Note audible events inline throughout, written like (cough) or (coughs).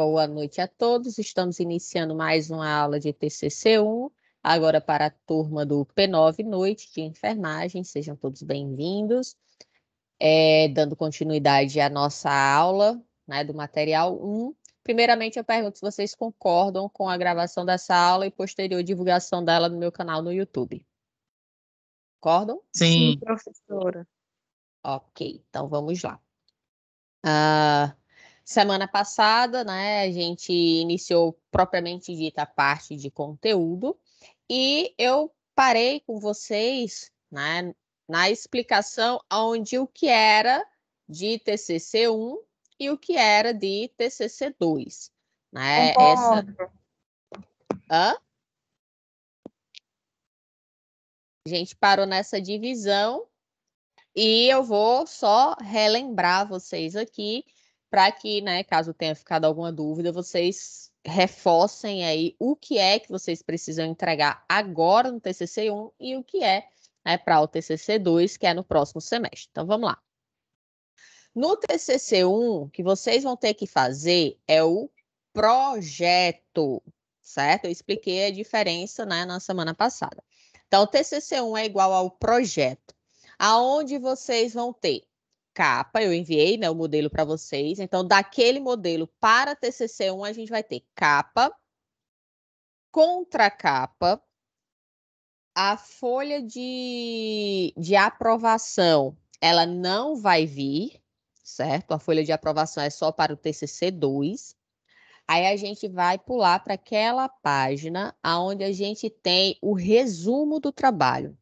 Boa noite a todos. Estamos iniciando mais uma aula de TCC1, agora para a turma do P9 Noite de Enfermagem. Sejam todos bem-vindos. É, dando continuidade à nossa aula né, do material 1. Primeiramente, eu pergunto se vocês concordam com a gravação dessa aula e posterior divulgação dela no meu canal no YouTube. Concordam? Sim, Sim professora. Ok, então vamos lá. Uh, Semana passada, né, a gente iniciou propriamente dita a parte de conteúdo e eu parei com vocês, né, na explicação onde o que era de TCC 1 e o que era de TCC 2, né? Essa Hã? A gente parou nessa divisão e eu vou só relembrar vocês aqui para que, né, caso tenha ficado alguma dúvida, vocês reforcem aí o que é que vocês precisam entregar agora no TCC1 e o que é né, para o TCC2, que é no próximo semestre. Então, vamos lá. No TCC1, o que vocês vão ter que fazer é o projeto, certo? Eu expliquei a diferença né, na semana passada. Então, o TCC1 é igual ao projeto, aonde vocês vão ter capa, eu enviei né, o modelo para vocês. Então, daquele modelo para TCC1, a gente vai ter capa, contracapa, a folha de, de aprovação, ela não vai vir, certo? A folha de aprovação é só para o TCC2. Aí a gente vai pular para aquela página onde a gente tem o resumo do trabalho.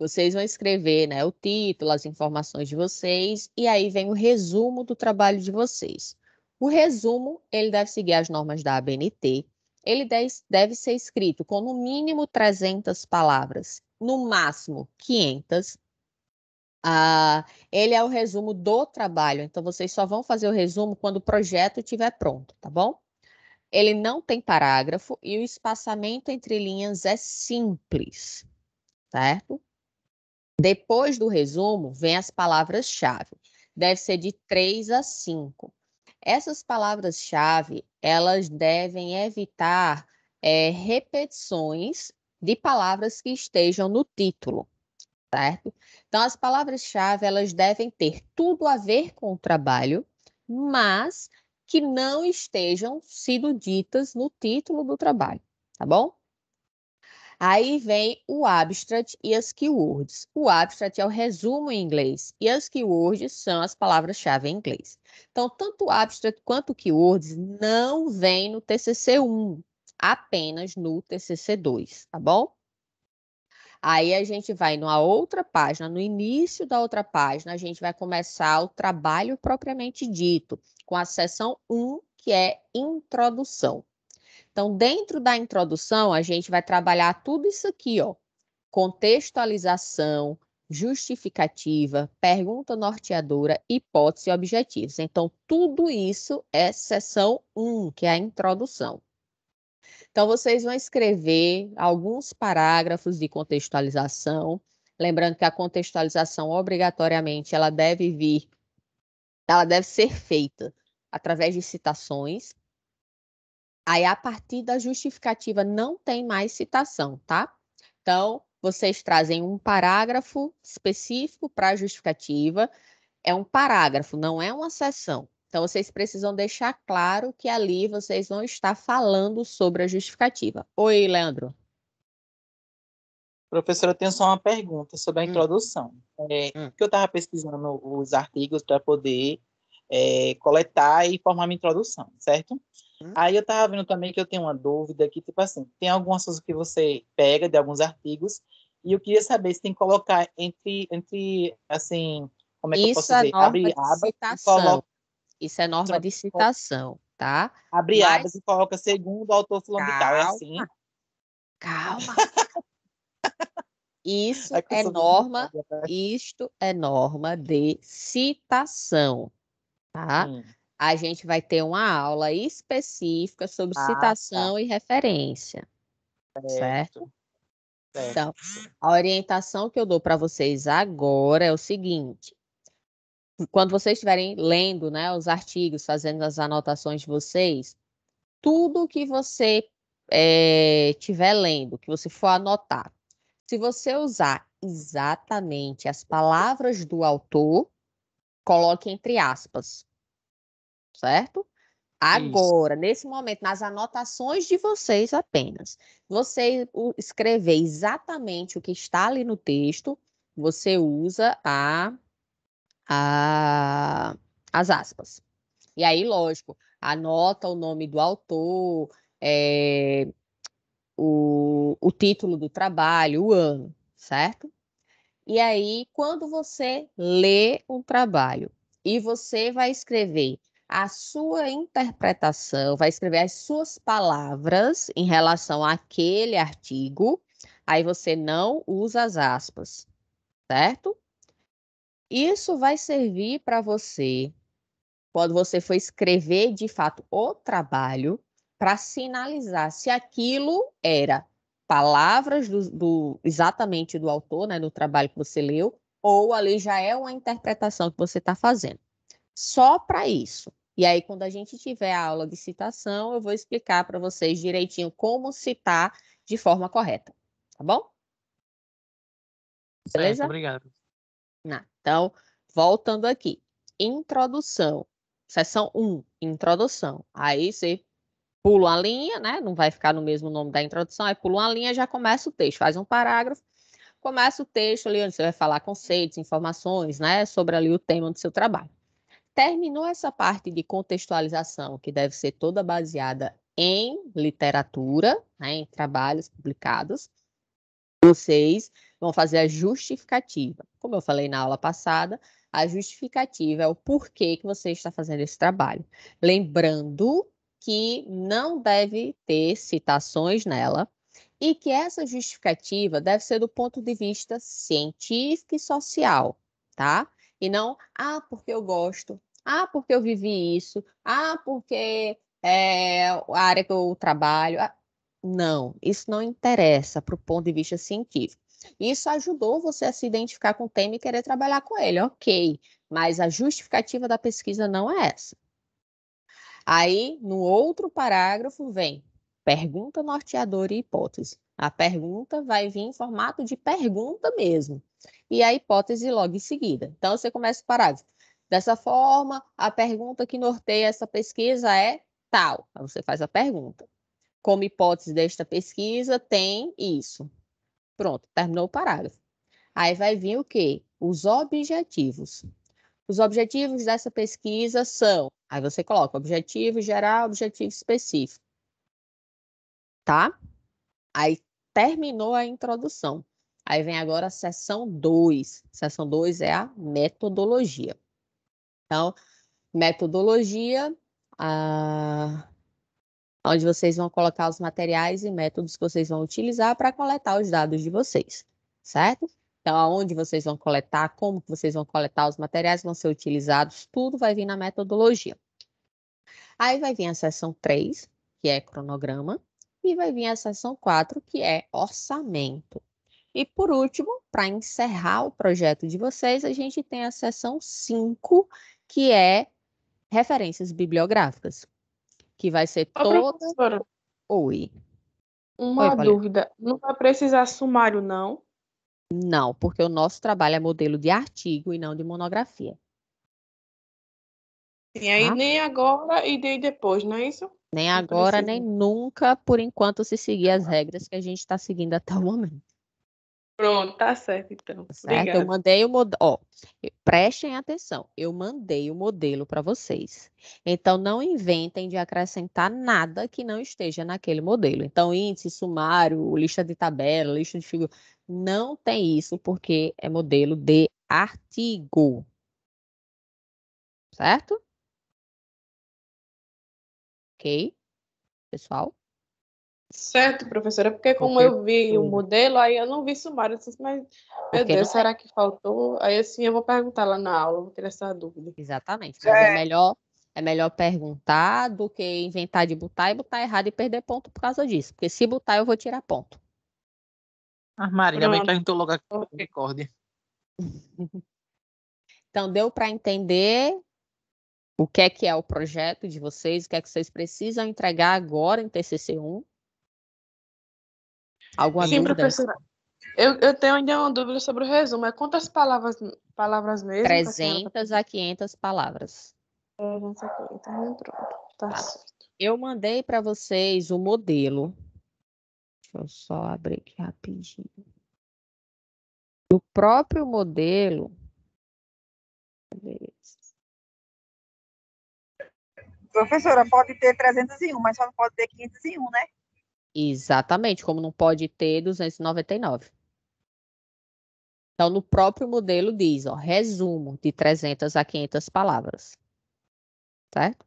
Vocês vão escrever né, o título, as informações de vocês, e aí vem o resumo do trabalho de vocês. O resumo ele deve seguir as normas da ABNT, ele deve ser escrito com no mínimo 300 palavras, no máximo 500. Ah, ele é o resumo do trabalho, então vocês só vão fazer o resumo quando o projeto estiver pronto, tá bom? Ele não tem parágrafo e o espaçamento entre linhas é simples, certo? Depois do resumo, vem as palavras-chave. Deve ser de 3 a 5. Essas palavras-chave, elas devem evitar é, repetições de palavras que estejam no título, certo? Então, as palavras-chave, elas devem ter tudo a ver com o trabalho, mas que não estejam sido ditas no título do trabalho, tá bom? Aí vem o abstract e as keywords. O abstract é o resumo em inglês e as keywords são as palavras-chave em inglês. Então, tanto o abstract quanto o keywords não vem no TCC 1, apenas no TCC 2, tá bom? Aí a gente vai numa outra página, no início da outra página, a gente vai começar o trabalho propriamente dito, com a seção 1, que é introdução. Então, dentro da introdução, a gente vai trabalhar tudo isso aqui, ó. Contextualização, justificativa, pergunta norteadora, hipótese e objetivos. Então, tudo isso é sessão 1, que é a introdução. Então, vocês vão escrever alguns parágrafos de contextualização. Lembrando que a contextualização, obrigatoriamente, ela deve vir, ela deve ser feita através de citações Aí, a partir da justificativa, não tem mais citação, tá? Então, vocês trazem um parágrafo específico para a justificativa. É um parágrafo, não é uma sessão. Então, vocês precisam deixar claro que ali vocês vão estar falando sobre a justificativa. Oi, Leandro. Professora, eu tenho só uma pergunta sobre a hum. introdução. É, hum. que eu estava pesquisando os artigos para poder é, coletar e formar minha introdução, certo? Uhum. Aí eu tava vendo também que eu tenho uma dúvida aqui tipo assim, tem algumas coisas que você pega de alguns artigos e eu queria saber se tem que colocar entre, entre assim, como é que Isso eu posso é dizer? Abre citação. e coloca... Isso é norma então, de citação, tá? Abre Mas... abas e coloca segundo o autor fulano é assim? Calma. (laughs) Isso é, é norma, né? isto é norma de citação, tá? Hum a gente vai ter uma aula específica sobre ah, tá. citação tá. e referência. Certo? certo? Então, a orientação que eu dou para vocês agora é o seguinte: quando vocês estiverem lendo né, os artigos, fazendo as anotações de vocês, tudo que você é, tiver lendo, que você for anotar, se você usar exatamente as palavras do autor, coloque entre aspas certo? Agora, Isso. nesse momento, nas anotações de vocês apenas, você escrever exatamente o que está ali no texto, você usa a, a as aspas. E aí, lógico, anota o nome do autor, é, o, o título do trabalho, o ano, certo? E aí, quando você lê um trabalho e você vai escrever a sua interpretação, vai escrever as suas palavras em relação àquele artigo. Aí você não usa as aspas, certo? Isso vai servir para você quando você for escrever de fato o trabalho para sinalizar se aquilo era palavras do, do, exatamente do autor, né, do trabalho que você leu, ou ali já é uma interpretação que você está fazendo. Só para isso. E aí, quando a gente tiver a aula de citação, eu vou explicar para vocês direitinho como citar de forma correta, tá bom? Beleza? Certo, obrigado. Tá, então, voltando aqui. Introdução. Seção 1, introdução. Aí você pula uma linha, né? Não vai ficar no mesmo nome da introdução, aí pula uma linha, já começa o texto, faz um parágrafo, começa o texto ali onde você vai falar conceitos, informações, né? Sobre ali o tema do seu trabalho. Terminou essa parte de contextualização, que deve ser toda baseada em literatura, né, em trabalhos publicados. Vocês vão fazer a justificativa. Como eu falei na aula passada, a justificativa é o porquê que você está fazendo esse trabalho. Lembrando que não deve ter citações nela e que essa justificativa deve ser do ponto de vista científico e social, tá? E não, ah, porque eu gosto, ah, porque eu vivi isso, ah, porque é a área que eu trabalho. Ah, não, isso não interessa para o ponto de vista científico. Isso ajudou você a se identificar com o tema e querer trabalhar com ele, ok. Mas a justificativa da pesquisa não é essa. Aí, no outro parágrafo, vem pergunta norteadora e hipótese. A pergunta vai vir em formato de pergunta mesmo. E a hipótese logo em seguida. Então, você começa o parágrafo. Dessa forma, a pergunta que norteia essa pesquisa é tal. Aí você faz a pergunta. Como hipótese desta pesquisa, tem isso. Pronto, terminou o parágrafo. Aí vai vir o quê? Os objetivos. Os objetivos dessa pesquisa são. Aí você coloca objetivo geral, objetivo específico. Tá? Aí terminou a introdução. Aí vem agora a sessão 2. Sessão 2 é a metodologia. Então, metodologia, a... onde vocês vão colocar os materiais e métodos que vocês vão utilizar para coletar os dados de vocês, certo? Então, aonde vocês vão coletar, como vocês vão coletar os materiais, vão ser utilizados, tudo vai vir na metodologia. Aí vai vir a sessão 3, que é cronograma. E vai vir a seção 4, que é orçamento. E por último, para encerrar o projeto de vocês, a gente tem a seção 5, que é referências bibliográficas, que vai ser Ô, toda. Professora, Oi. Uma Oi, dúvida. Não vai precisar sumário, não? Não, porque o nosso trabalho é modelo de artigo e não de monografia. E aí ah? nem agora e nem depois, não é isso? Nem agora, nem nunca, por enquanto, se seguir as regras que a gente está seguindo até o momento. Pronto, tá certo então. Tá certo? Obrigada. Eu mandei o modelo. Ó, prestem atenção, eu mandei o modelo para vocês. Então, não inventem de acrescentar nada que não esteja naquele modelo. Então, índice, sumário, lista de tabela, lista de figura. Não tem isso, porque é modelo de artigo. Certo? ok? Pessoal? Certo, professora, porque como eu vi o modelo, aí eu não vi sumário, eu disse, mas, meu Deus, será que faltou? Aí assim eu vou perguntar lá na aula, vou ter essa dúvida. Exatamente, mas é. é, melhor, é melhor perguntar do que inventar de botar e botar errado e perder ponto por causa disso, porque se botar eu vou tirar ponto. Ah, Marília, bem perguntou logo aqui, recorde. Então, deu para entender o que é que é o projeto de vocês, o que é que vocês precisam entregar agora em TCC1? Alguma Sim, dúvida? professora. Eu, eu tenho ainda uma dúvida sobre o resumo. É quantas palavras, palavras mesmo? 300 tá a 500 palavras. 300 a 500, né? pronto. Tá, tá certo. Eu mandei para vocês o modelo. Deixa eu só abrir aqui rapidinho. O próprio modelo. Cadê esse? Professora, pode ter 301, mas só não pode ter 501, né? Exatamente, como não pode ter 299. Então, no próprio modelo diz, ó, resumo de 300 a 500 palavras. Certo?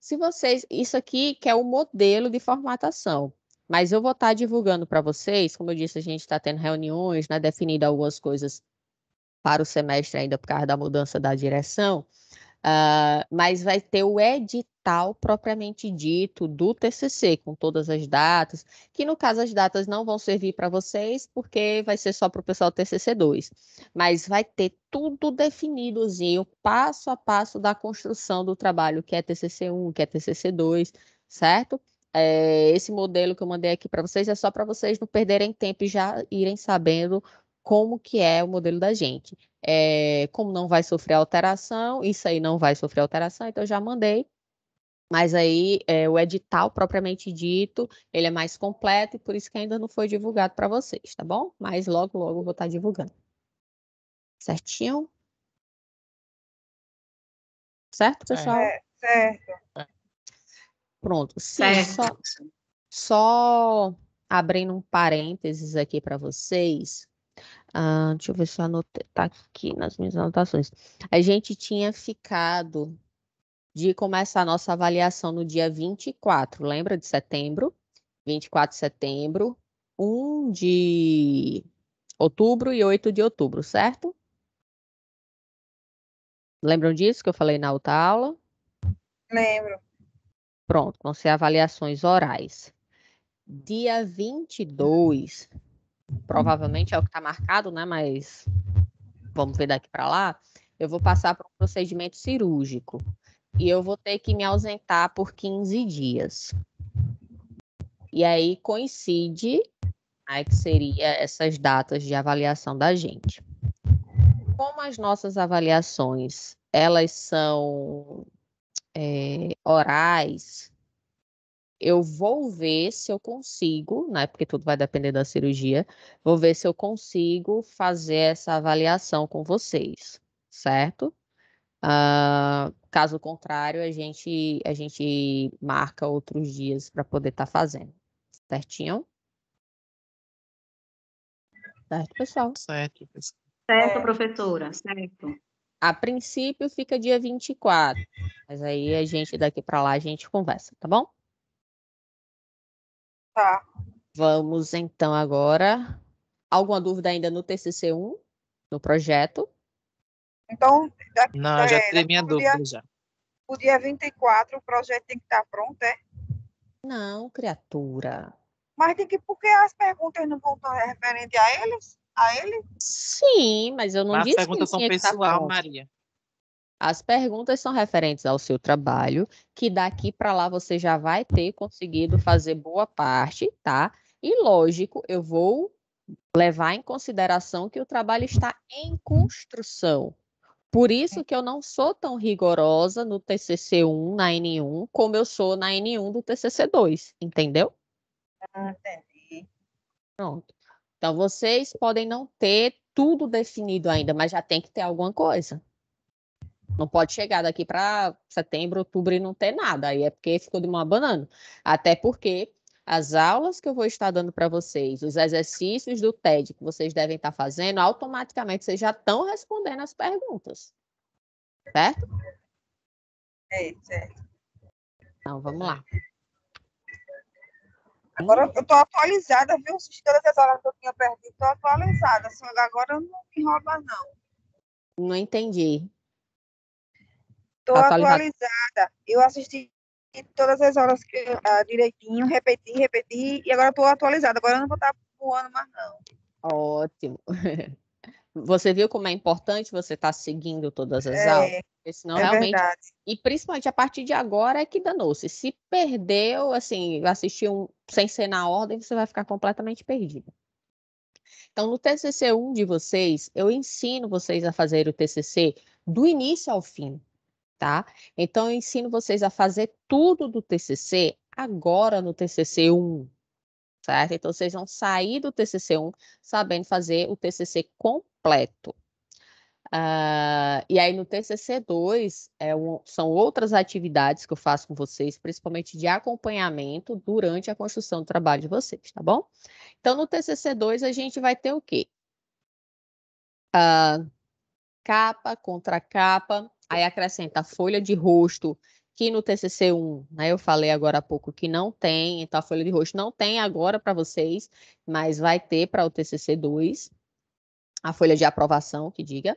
Se vocês, isso aqui que é o modelo de formatação, mas eu vou estar tá divulgando para vocês, como eu disse, a gente está tendo reuniões, né, definindo algumas coisas para o semestre ainda por causa da mudança da direção. Uh, mas vai ter o edital propriamente dito do TCC, com todas as datas, que no caso as datas não vão servir para vocês, porque vai ser só para o pessoal TCC 2. Mas vai ter tudo definidozinho, passo a passo da construção do trabalho, que é TCC 1, que é TCC 2, certo? É, esse modelo que eu mandei aqui para vocês é só para vocês não perderem tempo e já irem sabendo como que é o modelo da gente. É, como não vai sofrer alteração, isso aí não vai sofrer alteração, então eu já mandei. Mas aí é, o edital propriamente dito, ele é mais completo e por isso que ainda não foi divulgado para vocês, tá bom? Mas logo, logo eu vou estar tá divulgando. Certinho? Certo, pessoal? É, certo. Pronto. Sim, certo. Só, só abrindo um parênteses aqui para vocês, ah, deixa eu ver se eu anotei. Tá aqui nas minhas anotações. A gente tinha ficado de começar a nossa avaliação no dia 24, lembra de setembro? 24 de setembro, 1 de outubro e 8 de outubro, certo? Lembram disso que eu falei na outra aula? Lembro. Pronto, vão ser avaliações orais. Dia 22, provavelmente é o que está marcado, né? Mas vamos ver daqui para lá. Eu vou passar para um procedimento cirúrgico e eu vou ter que me ausentar por 15 dias. E aí coincide aí né, que seria essas datas de avaliação da gente. Como as nossas avaliações elas são é, orais, eu vou ver se eu consigo, né? Porque tudo vai depender da cirurgia. Vou ver se eu consigo fazer essa avaliação com vocês, certo? Uh, caso contrário, a gente a gente marca outros dias para poder estar tá fazendo, certinho? Certo, pessoal? Certo, Certo, professora, certo. A princípio fica dia 24, mas aí a gente daqui para lá a gente conversa, tá bom? Tá. Vamos então agora. Alguma dúvida ainda no TCC1, no projeto? Então, Não, já é, tirei né? minha dúvida dia, já. O dia 24 o projeto tem que estar tá pronto, é? Não, criatura. Mas tem que porque as perguntas não vão estar referentes a eles? A ele? Sim, mas eu não mas disse as perguntas são tá pessoal, Maria. As perguntas são referentes ao seu trabalho, que daqui para lá você já vai ter conseguido fazer boa parte, tá? E lógico, eu vou levar em consideração que o trabalho está em construção. Por isso que eu não sou tão rigorosa no TCC1, na N1, como eu sou na N1 do TCC2, entendeu? Ah, entendi. Pronto. Então, vocês podem não ter tudo definido ainda, mas já tem que ter alguma coisa. Não pode chegar daqui para setembro, outubro e não ter nada. Aí é porque ficou de uma banana. Até porque as aulas que eu vou estar dando para vocês, os exercícios do TED que vocês devem estar fazendo, automaticamente vocês já estão respondendo as perguntas. Certo? É, certo. Então, vamos lá. Agora eu estou atualizada, viu? De todas as aulas que eu tinha perdido, estou atualizada. Agora não me rouba, não. Não entendi. Estou atualizada. Eu assisti todas as aulas que, eh, direitinho, repeti, repeti, e agora estou atualizada. Agora eu não vou estar tá voando mais, não. Ótimo. (laughs) Você viu como é importante você estar tá seguindo todas as é, aulas? Porque senão é realmente. Verdade. E principalmente a partir de agora é que danou-se. Se perdeu, assim, assistir um sem ser na ordem, você vai ficar completamente perdido. Então, no TCC 1 de vocês, eu ensino vocês a fazer o TCC do início ao fim tá? Então, eu ensino vocês a fazer tudo do TCC agora no TCC 1, certo? Então, vocês vão sair do TCC 1 sabendo fazer o TCC completo. Uh, e aí, no TCC 2, é um, são outras atividades que eu faço com vocês, principalmente de acompanhamento durante a construção do trabalho de vocês, tá bom? Então, no TCC 2, a gente vai ter o quê? Uh, capa, contra capa, Aí acrescenta folha de rosto, que no TCC1, né, eu falei agora há pouco que não tem, então a folha de rosto não tem agora para vocês, mas vai ter para o TCC2, a folha de aprovação, que diga.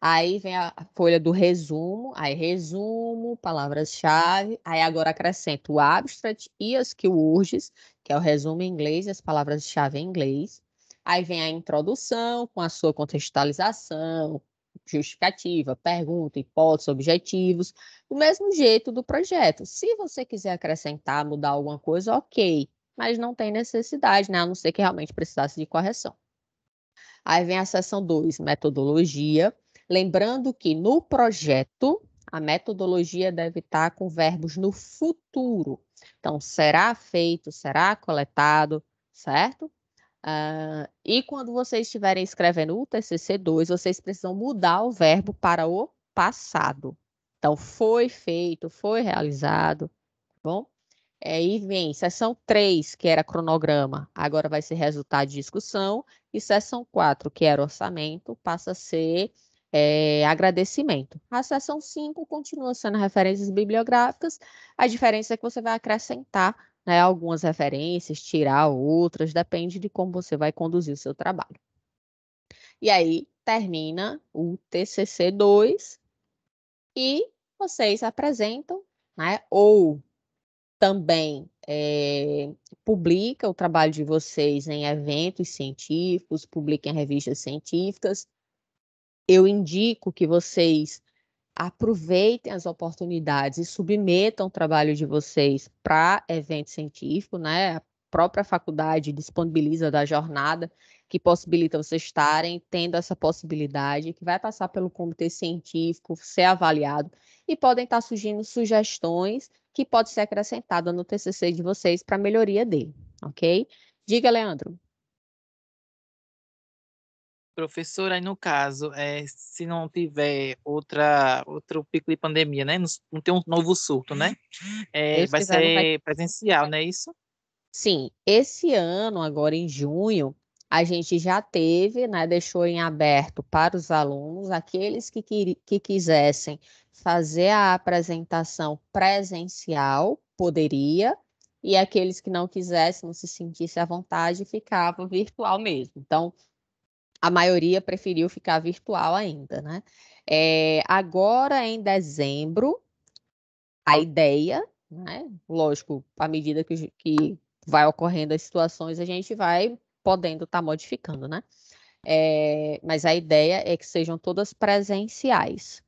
Aí vem a folha do resumo, aí resumo, palavras-chave, aí agora acrescento o abstract e as keywords, que é o resumo em inglês e as palavras-chave em inglês. Aí vem a introdução com a sua contextualização, justificativa, pergunta, hipótese, objetivos, do mesmo jeito do projeto. Se você quiser acrescentar, mudar alguma coisa, ok, mas não tem necessidade, né? a não ser que realmente precisasse de correção. Aí vem a seção 2, metodologia. Lembrando que no projeto, a metodologia deve estar com verbos no futuro. Então, será feito, será coletado, certo? Uh, e quando vocês estiverem escrevendo o TCC2, vocês precisam mudar o verbo para o passado. Então, foi feito, foi realizado, tá bom? Aí é, vem sessão 3, que era cronograma, agora vai ser resultado de discussão, e sessão 4, que era orçamento, passa a ser é, agradecimento. A sessão 5 continua sendo referências bibliográficas, a diferença é que você vai acrescentar né, algumas referências, tirar outras, depende de como você vai conduzir o seu trabalho. E aí termina o TCC 2 e vocês apresentam, né, ou também é, publica o trabalho de vocês em eventos científicos, publica em revistas científicas. Eu indico que vocês aproveitem as oportunidades e submetam o trabalho de vocês para evento científico, né? A própria faculdade disponibiliza da jornada que possibilita vocês estarem tendo essa possibilidade, que vai passar pelo comitê científico, ser avaliado e podem estar tá surgindo sugestões que pode ser acrescentada no TCC de vocês para melhoria dele, ok? Diga, Leandro. Professora, aí no caso, é, se não tiver outra, outro pico de pandemia, né? Não tem um novo surto, né? É, vai ser vai... presencial, não é isso? Sim. Esse ano, agora em junho, a gente já teve, né? Deixou em aberto para os alunos, aqueles que, que, que quisessem fazer a apresentação presencial, poderia, e aqueles que não quisessem, não se sentissem à vontade, ficavam virtual mesmo. Então, a maioria preferiu ficar virtual ainda, né? É, agora em dezembro, a ideia, né? Lógico, à medida que, que vai ocorrendo as situações, a gente vai podendo estar tá modificando, né? É, mas a ideia é que sejam todas presenciais.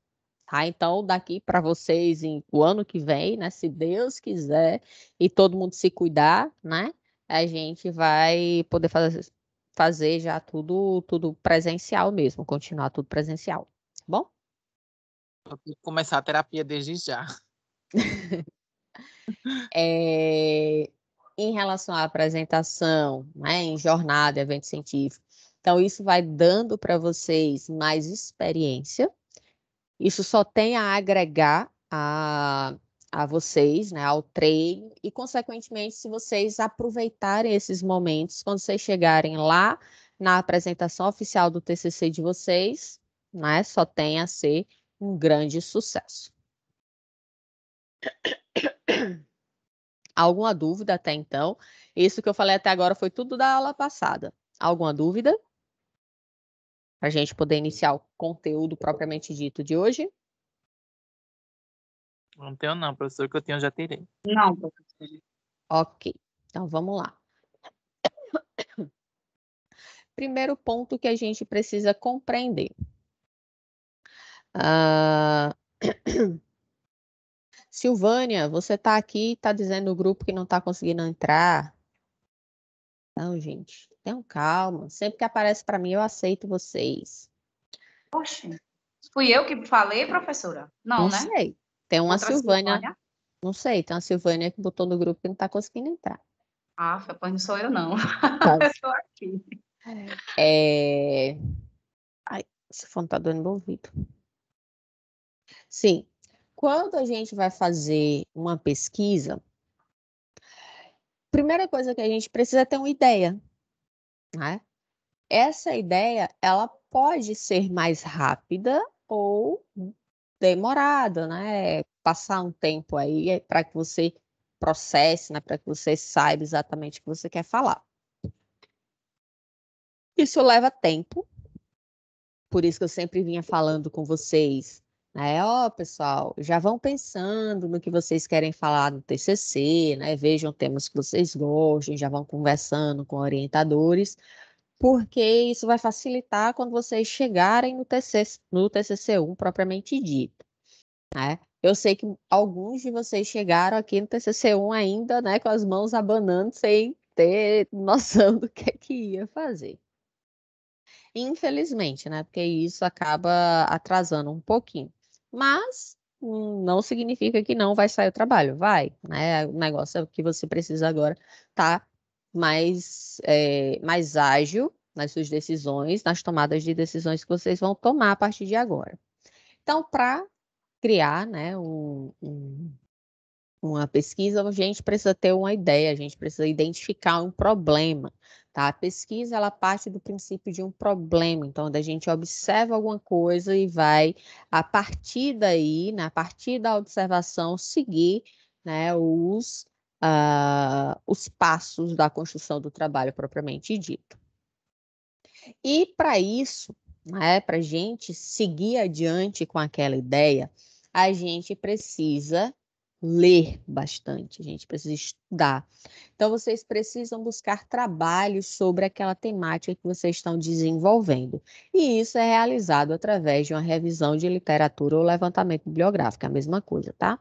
Tá? Então, daqui para vocês, em, o ano que vem, né? Se Deus quiser e todo mundo se cuidar, né? A gente vai poder fazer, fazer já tudo, tudo presencial mesmo, continuar tudo presencial. Tá bom? Vou começar a terapia desde já. (laughs) é, em relação à apresentação, né, em jornada, evento científico, então isso vai dando para vocês mais experiência. Isso só tem a agregar a, a vocês, né, ao treino, e, consequentemente, se vocês aproveitarem esses momentos, quando vocês chegarem lá na apresentação oficial do TCC de vocês, né, só tem a ser um grande sucesso. Alguma dúvida até então? Isso que eu falei até agora foi tudo da aula passada. Alguma dúvida? Para a gente poder iniciar o conteúdo propriamente dito de hoje? Não tenho não, professor, que eu tenho já tirei. Não, professor. Ok, então vamos lá. Primeiro ponto que a gente precisa compreender. Uh... (coughs) Silvânia, você está aqui e está dizendo no grupo que não está conseguindo entrar. Então, gente, tenham calma. Sempre que aparece para mim, eu aceito vocês. Poxa, fui eu que falei, professora? Não, não né? Sei. Tem uma Silvânia, Silvânia, Não sei, tem uma Silvânia que botou no grupo e não está conseguindo entrar. Ah, pois não sou eu, não. Tá. (laughs) eu estou aqui. É... Ai, esse fone tá no ouvido. Sim. Quando a gente vai fazer uma pesquisa, primeira coisa que a gente precisa é ter uma ideia, né? Essa ideia, ela pode ser mais rápida ou demorado, né? Passar um tempo aí é para que você processe, né? Para que você saiba exatamente o que você quer falar. Isso leva tempo. Por isso que eu sempre vinha falando com vocês, né? Ó, oh, pessoal, já vão pensando no que vocês querem falar no TCC, né? Vejam temas que vocês gostem, já vão conversando com orientadores, porque isso vai facilitar quando vocês chegarem no, TCC, no TCC1 propriamente dito. Né? Eu sei que alguns de vocês chegaram aqui no TCC1 ainda né, com as mãos abanando, sem ter noção do que, é que ia fazer. Infelizmente, né? Porque isso acaba atrasando um pouquinho. Mas não significa que não vai sair o trabalho, vai, né? O negócio é que você precisa agora tá mais, é, mais ágil nas suas decisões, nas tomadas de decisões que vocês vão tomar a partir de agora. Então, para criar né, um, um, uma pesquisa, a gente precisa ter uma ideia, a gente precisa identificar um problema. Tá? A pesquisa ela parte do princípio de um problema, então da gente observa alguma coisa e vai, a partir daí, né, a partir da observação, seguir né, os uh, os passos da construção do trabalho propriamente dito. E para isso, né, para a gente seguir adiante com aquela ideia, a gente precisa ler bastante, a gente precisa estudar. Então, vocês precisam buscar trabalhos sobre aquela temática que vocês estão desenvolvendo. E isso é realizado através de uma revisão de literatura ou levantamento bibliográfico, é a mesma coisa, tá?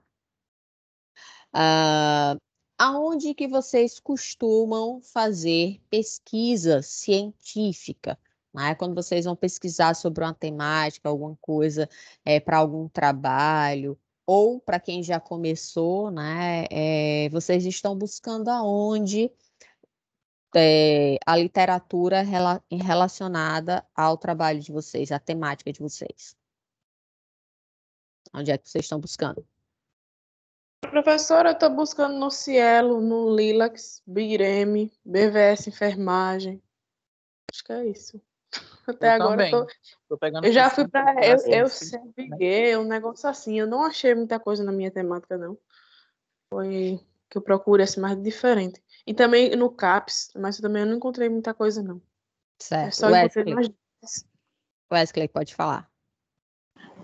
Uh, aonde que vocês costumam fazer pesquisa científica? Né? Quando vocês vão pesquisar sobre uma temática, alguma coisa é, para algum trabalho, ou para quem já começou, né? É, vocês estão buscando aonde é, a literatura rela relacionada ao trabalho de vocês, à temática de vocês. Onde é que vocês estão buscando? Professora, eu estou buscando no Cielo, no Lilax, Bireme, BVS Enfermagem. Acho que é isso. (laughs) Até eu agora eu, tô... eu já fui para. Eu, eu liguei né? É um negócio assim. Eu não achei muita coisa na minha temática, não. Foi que eu procurei assim, mais diferente. E também no CAPS, mas eu também não encontrei muita coisa, não. É certo. Eu só Wesley. Wesley, pode falar.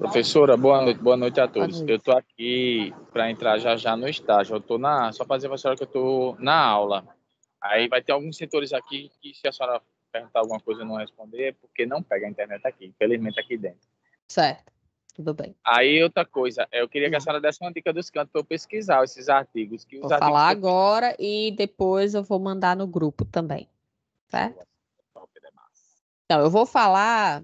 Professora, boa noite, boa noite a todos. Noite. Eu estou aqui para entrar já já no estágio. Eu estou na, só para dizer para a senhora que eu estou na aula. Aí vai ter alguns setores aqui que se a senhora perguntar alguma coisa e não responder, é porque não pega a internet aqui, infelizmente aqui dentro. Certo, tudo bem. Aí outra coisa, eu queria que a hum. senhora desse uma dica dos cantos para eu pesquisar esses artigos. Que vou os vou falar agora e depois eu vou mandar no grupo também, certo? Então eu vou falar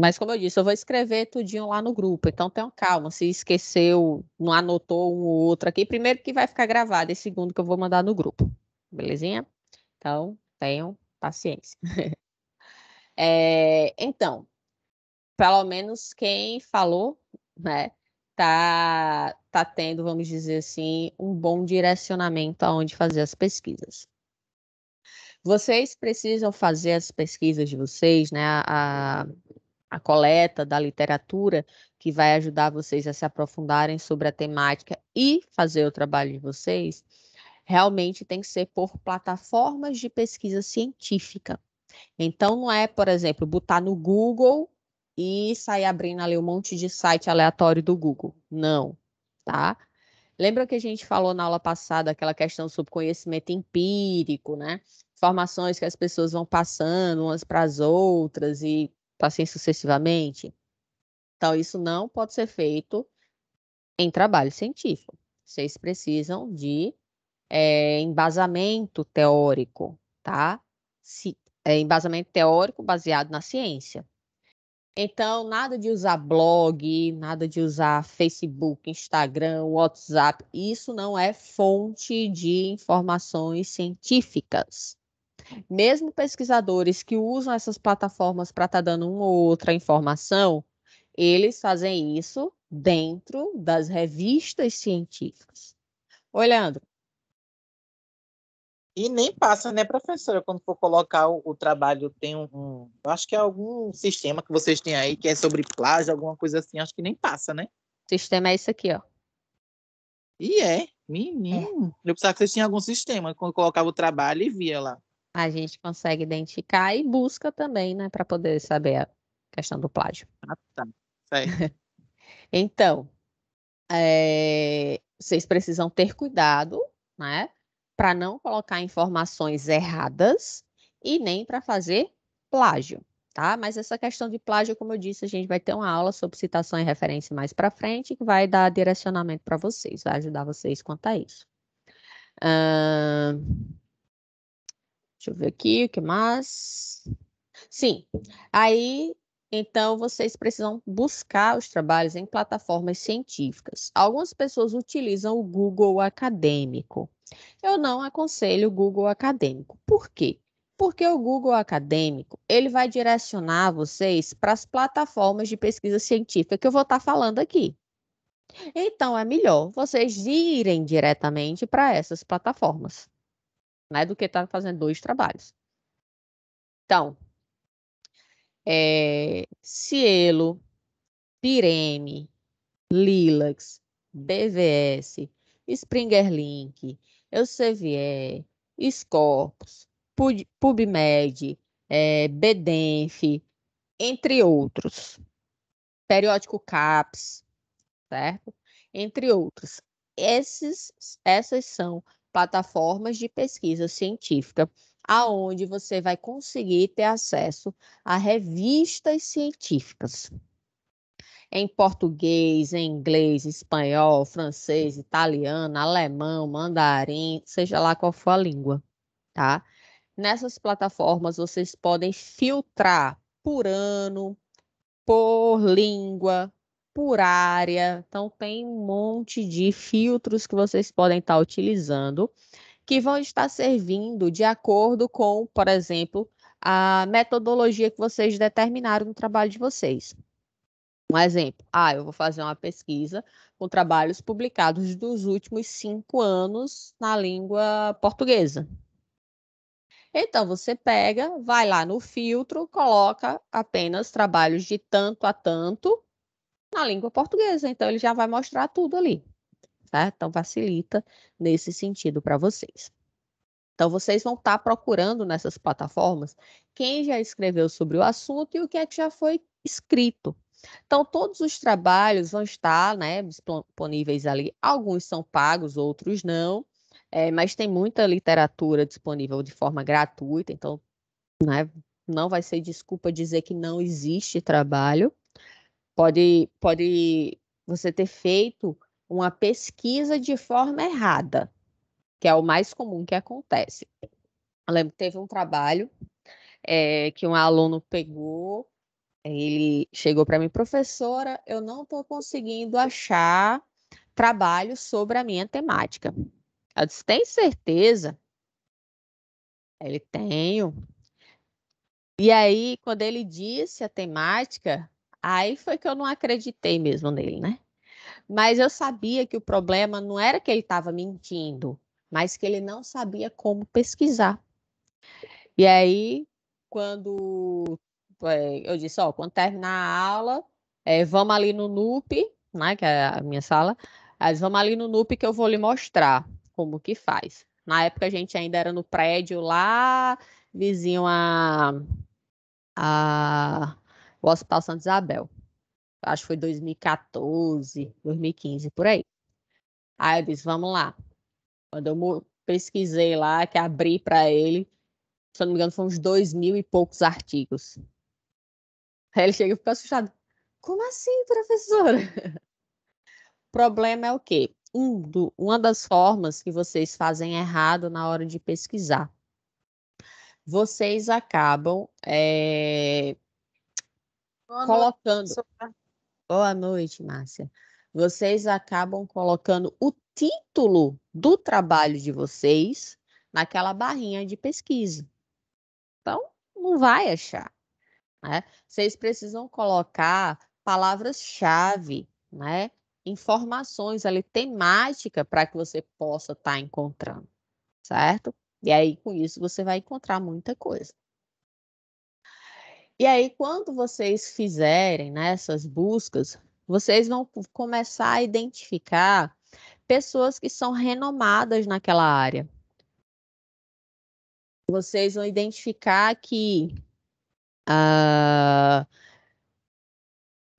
mas como eu disse, eu vou escrever tudinho lá no grupo, então tenha calma, se esqueceu, não anotou um ou outro aqui, primeiro que vai ficar gravado e segundo que eu vou mandar no grupo, belezinha? Então, tenham paciência. (laughs) é, então, pelo menos quem falou, né, tá, tá tendo, vamos dizer assim, um bom direcionamento aonde fazer as pesquisas. Vocês precisam fazer as pesquisas de vocês, né, a, a coleta da literatura que vai ajudar vocês a se aprofundarem sobre a temática e fazer o trabalho de vocês, realmente tem que ser por plataformas de pesquisa científica. Então, não é, por exemplo, botar no Google e sair abrindo ali um monte de site aleatório do Google. Não, tá? Lembra que a gente falou na aula passada aquela questão sobre conhecimento empírico, né? Informações que as pessoas vão passando umas para as outras e passem sucessivamente. Então, isso não pode ser feito em trabalho científico. Vocês precisam de é, embasamento teórico, tá? Se, é, embasamento teórico baseado na ciência. Então, nada de usar blog, nada de usar Facebook, Instagram, WhatsApp. Isso não é fonte de informações científicas mesmo pesquisadores que usam essas plataformas para estar tá dando uma ou outra informação, eles fazem isso dentro das revistas científicas. Oi, Leandro. E nem passa, né, professora, quando for colocar o, o trabalho, tem um, um, Acho que é algum sistema que vocês têm aí que é sobre plágio, alguma coisa assim, acho que nem passa, né? O sistema é esse aqui, ó. E é, menino. É. Eu pensava que vocês tinham algum sistema, quando colocava o trabalho e via lá a gente consegue identificar e busca também, né, para poder saber a questão do plágio. Ah, tá. Sei. (laughs) então, é, vocês precisam ter cuidado, né, para não colocar informações erradas e nem para fazer plágio, tá? Mas essa questão de plágio, como eu disse, a gente vai ter uma aula sobre citação e referência mais para frente que vai dar direcionamento para vocês, vai ajudar vocês quanto a isso. Uh, Deixa eu ver aqui, o que mais? Sim, aí então vocês precisam buscar os trabalhos em plataformas científicas. Algumas pessoas utilizam o Google Acadêmico. Eu não aconselho o Google Acadêmico. Por quê? Porque o Google Acadêmico, ele vai direcionar vocês para as plataformas de pesquisa científica que eu vou estar tá falando aqui. Então é melhor vocês irem diretamente para essas plataformas né, do que estar tá fazendo dois trabalhos. Então, é, Cielo, Pireme, Lilacs, BVS, Springerlink, Elsevier, scopus PubMed, é, BDENF, entre outros. Periódico CAPS, certo? Entre outros. Esses, essas são plataformas de pesquisa científica, aonde você vai conseguir ter acesso a revistas científicas em português, em inglês, espanhol, francês, italiano, alemão, mandarim, seja lá qual for a língua, tá? Nessas plataformas vocês podem filtrar por ano, por língua, por área. Então, tem um monte de filtros que vocês podem estar utilizando que vão estar servindo de acordo com, por exemplo, a metodologia que vocês determinaram no trabalho de vocês. Um exemplo, ah, eu vou fazer uma pesquisa com trabalhos publicados dos últimos cinco anos na língua portuguesa. Então, você pega, vai lá no filtro, coloca apenas trabalhos de tanto a tanto na língua portuguesa. Então, ele já vai mostrar tudo ali. Tá? Então, facilita nesse sentido para vocês. Então, vocês vão estar tá procurando nessas plataformas quem já escreveu sobre o assunto e o que é que já foi escrito. Então, todos os trabalhos vão estar né, disponíveis ali. Alguns são pagos, outros não. É, mas tem muita literatura disponível de forma gratuita, então né, não vai ser desculpa dizer que não existe trabalho. Pode, pode você ter feito uma pesquisa de forma errada, que é o mais comum que acontece. Eu lembro que teve um trabalho é, que um aluno pegou, ele chegou para mim, professora, eu não estou conseguindo achar trabalho sobre a minha temática. Eu disse, tem certeza? Ele, tenho. E aí, quando ele disse a temática, Aí foi que eu não acreditei mesmo nele, né? Mas eu sabia que o problema não era que ele estava mentindo, mas que ele não sabia como pesquisar. E aí, quando é, eu disse, ó, quando terminar a aula, é, vamos ali no NUP, né, que é a minha sala, mas vamos ali no NUP que eu vou lhe mostrar como que faz. Na época a gente ainda era no prédio lá, vizinho a, a o Hospital Santa Isabel. Acho que foi 2014, 2015, por aí. Aí eu disse, vamos lá. Quando eu pesquisei lá, que abri para ele, se eu não me engano, foram uns dois mil e poucos artigos. Aí ele chega e fica assustado. Como assim, professora? o (laughs) problema é o quê? Um do, uma das formas que vocês fazem errado na hora de pesquisar. Vocês acabam é, Boa colocando. Noite, Boa noite, Márcia. Vocês acabam colocando o título do trabalho de vocês naquela barrinha de pesquisa. Então, não vai achar. Né? Vocês precisam colocar palavras-chave, né? informações ali, temática para que você possa estar tá encontrando, certo? E aí, com isso, você vai encontrar muita coisa. E aí, quando vocês fizerem né, essas buscas, vocês vão começar a identificar pessoas que são renomadas naquela área. Vocês vão identificar que uh,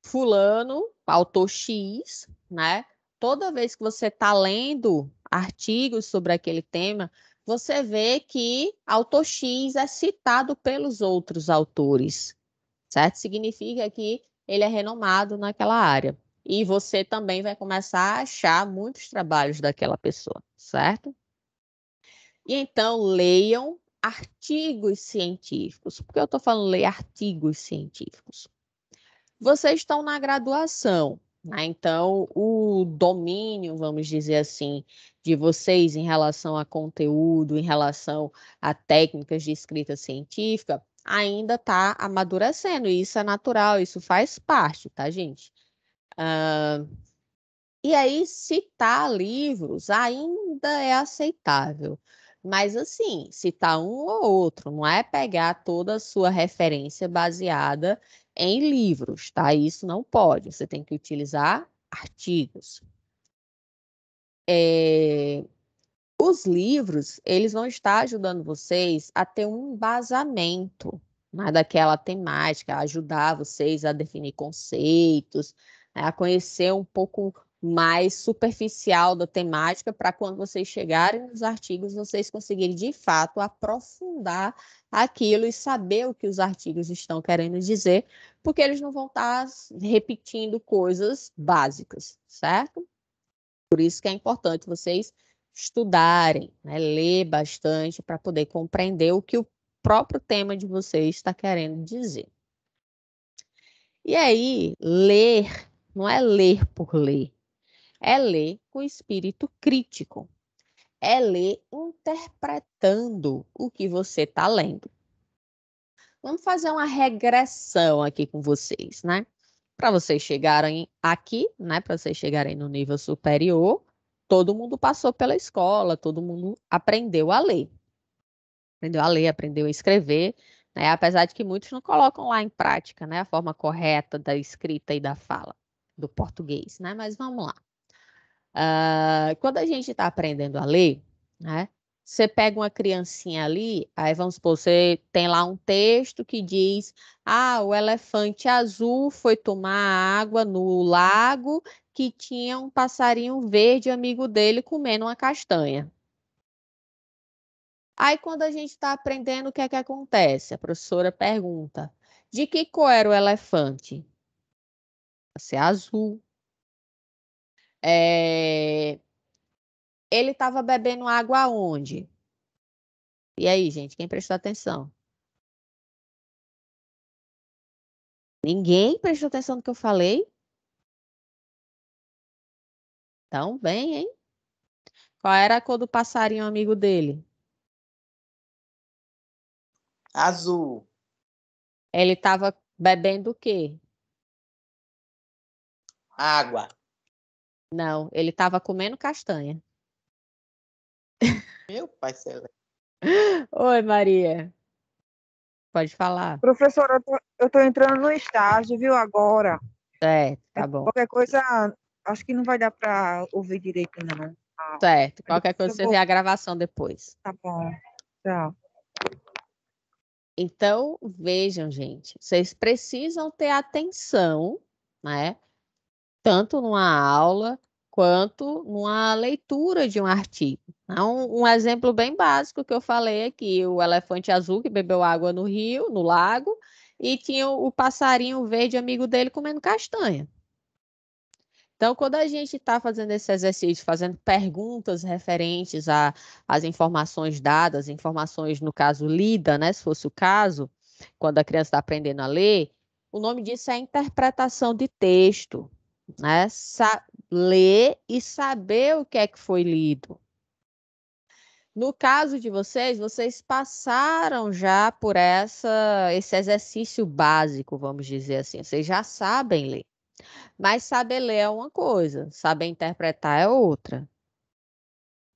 fulano, autor X, né? Toda vez que você está lendo artigos sobre aquele tema, você vê que X é citado pelos outros autores, certo? Significa que ele é renomado naquela área. E você também vai começar a achar muitos trabalhos daquela pessoa, certo? E então, leiam artigos científicos. Por que eu estou falando ler artigos científicos? Vocês estão na graduação. Né? Então, o domínio, vamos dizer assim, de vocês em relação a conteúdo, em relação a técnicas de escrita científica, ainda está amadurecendo, e isso é natural, isso faz parte, tá, gente? Uh, e aí, citar livros ainda é aceitável. Mas, assim, citar um ou outro, não é pegar toda a sua referência baseada em livros, tá? Isso não pode. Você tem que utilizar artigos. É... Os livros, eles vão estar ajudando vocês a ter um embasamento né, daquela temática, ajudar vocês a definir conceitos, né, a conhecer um pouco mais superficial da temática, para quando vocês chegarem nos artigos, vocês conseguirem de fato aprofundar aquilo e saber o que os artigos estão querendo dizer, porque eles não vão estar repetindo coisas básicas, certo? Por isso que é importante vocês estudarem, né? ler bastante para poder compreender o que o próprio tema de vocês está querendo dizer. E aí, ler não é ler por ler, é ler com espírito crítico, é ler interpretando o que você está lendo. Vamos fazer uma regressão aqui com vocês, né? Para vocês chegarem aqui, né? Para vocês chegarem no nível superior, todo mundo passou pela escola, todo mundo aprendeu a ler. Aprendeu a ler, aprendeu a escrever, né? apesar de que muitos não colocam lá em prática né? a forma correta da escrita e da fala do português, né? Mas vamos lá. Uh, quando a gente está aprendendo a ler, né? Você pega uma criancinha ali, aí vamos supor, você tem lá um texto que diz: Ah, o elefante azul foi tomar água no lago que tinha um passarinho verde amigo dele comendo uma castanha. Aí, quando a gente está aprendendo, o que é que acontece? A professora pergunta: De que cor era o elefante? Você é azul. É... Ele estava bebendo água aonde? E aí, gente, quem prestou atenção? Ninguém prestou atenção no que eu falei? Tão bem, hein? Qual era a cor do passarinho amigo dele? Azul. Ele estava bebendo o quê? Água. Não, ele estava comendo castanha. Meu pai celeste. Oi, Maria. Pode falar. Professora, eu tô, eu tô entrando no estágio, viu, agora. Tá é, tá bom. Qualquer coisa, acho que não vai dar para ouvir direito, não. Tá. certo, qualquer coisa você vê a gravação depois. Tá bom, tchau. Então, vejam, gente, vocês precisam ter atenção, né? tanto numa aula quanto numa leitura de um artigo. Um, então, um exemplo bem básico que eu falei aqui, é o elefante azul que bebeu água no rio, no lago, e tinha o passarinho verde amigo dele comendo castanha. Então, quando a gente está fazendo esse exercício, fazendo perguntas referentes às informações dadas, informações, no caso, lida, né? Se fosse o caso, quando a criança está aprendendo a ler, o nome disso é interpretação de texto né? Sa ler e saber o que é que foi lido. No caso de vocês, vocês passaram já por essa esse exercício básico, vamos dizer assim. Vocês já sabem ler. Mas saber ler é uma coisa, saber interpretar é outra.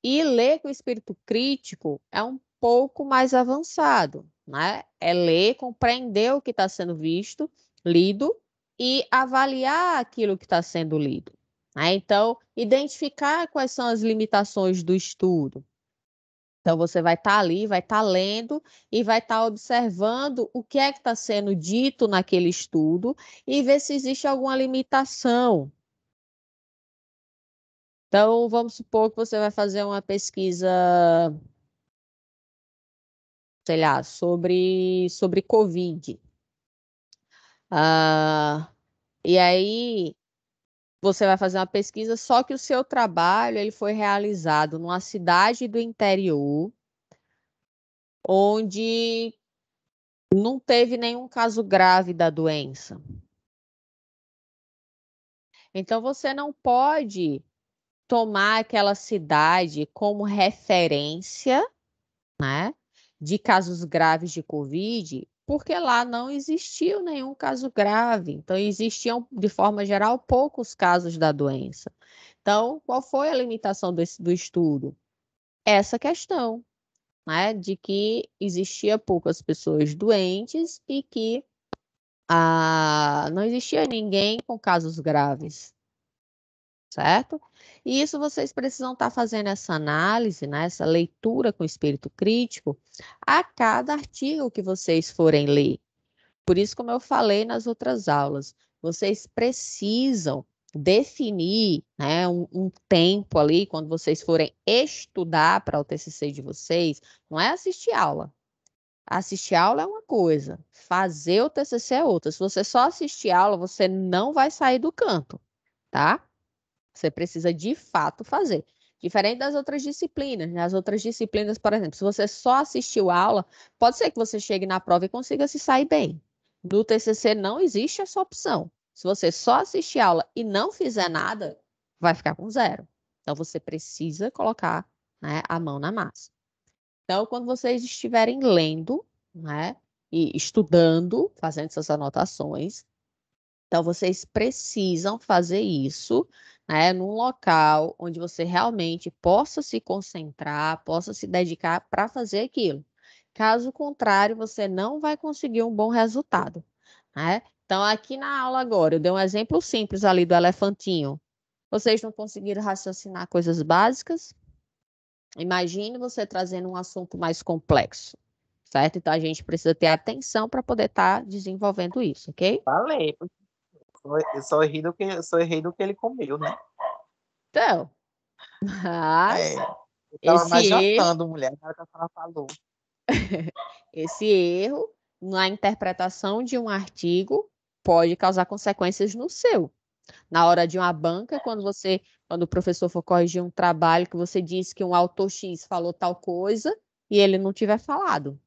E ler com espírito crítico é um pouco mais avançado, né? É ler, compreender o que está sendo visto, lido e avaliar aquilo que está sendo lido. Né? Então, identificar quais são as limitações do estudo. Então, você vai estar tá ali, vai estar tá lendo e vai estar tá observando o que é que está sendo dito naquele estudo e ver se existe alguma limitação. Então, vamos supor que você vai fazer uma pesquisa, sei lá, sobre, sobre Covid. Ah, e aí você vai fazer uma pesquisa, só que o seu trabalho ele foi realizado numa cidade do interior onde não teve nenhum caso grave da doença. Então você não pode tomar aquela cidade como referência, né, de casos graves de COVID porque lá não existiu nenhum caso grave, então existiam, de forma geral, poucos casos da doença. Então, qual foi a limitação desse, do estudo? Essa questão, né, de que existia poucas pessoas doentes e que ah, não existia ninguém com casos graves certo? E isso vocês precisam estar tá fazendo essa análise, né, essa leitura com espírito crítico a cada artigo que vocês forem ler. Por isso, como eu falei nas outras aulas, vocês precisam definir né, um, um tempo ali, quando vocês forem estudar para o TCC de vocês, não é assistir aula. Assistir aula é uma coisa, fazer o TCC é outra. Se você só assistir aula, você não vai sair do canto, tá? Você precisa de fato fazer. Diferente das outras disciplinas, Nas né? As outras disciplinas, por exemplo, se você só assistiu a aula, pode ser que você chegue na prova e consiga se sair bem. No TCC não existe essa opção. Se você só assistir a aula e não fizer nada, vai ficar com zero. Então você precisa colocar né, a mão na massa. Então, quando vocês estiverem lendo, né, e estudando, fazendo essas anotações, então vocês precisam fazer isso né, num local onde você realmente possa se concentrar, possa se dedicar para fazer aquilo. Caso contrário, você não vai conseguir um bom resultado, né? Então, aqui na aula agora, eu dei um exemplo simples ali do elefantinho. Vocês não conseguiram raciocinar coisas básicas? Imagine você trazendo um assunto mais complexo, certo? Então, a gente precisa ter atenção para poder estar tá desenvolvendo isso, ok? Falei, eu só, errei do que, só errei do que ele comeu, né? Então. Mas. É, eu tava esse erro... mulher, na que a senhora falou. (laughs) esse erro na interpretação de um artigo pode causar consequências no seu. Na hora de uma banca, quando você, quando o professor for corrigir um trabalho que você disse que um autor X falou tal coisa e ele não tiver falado.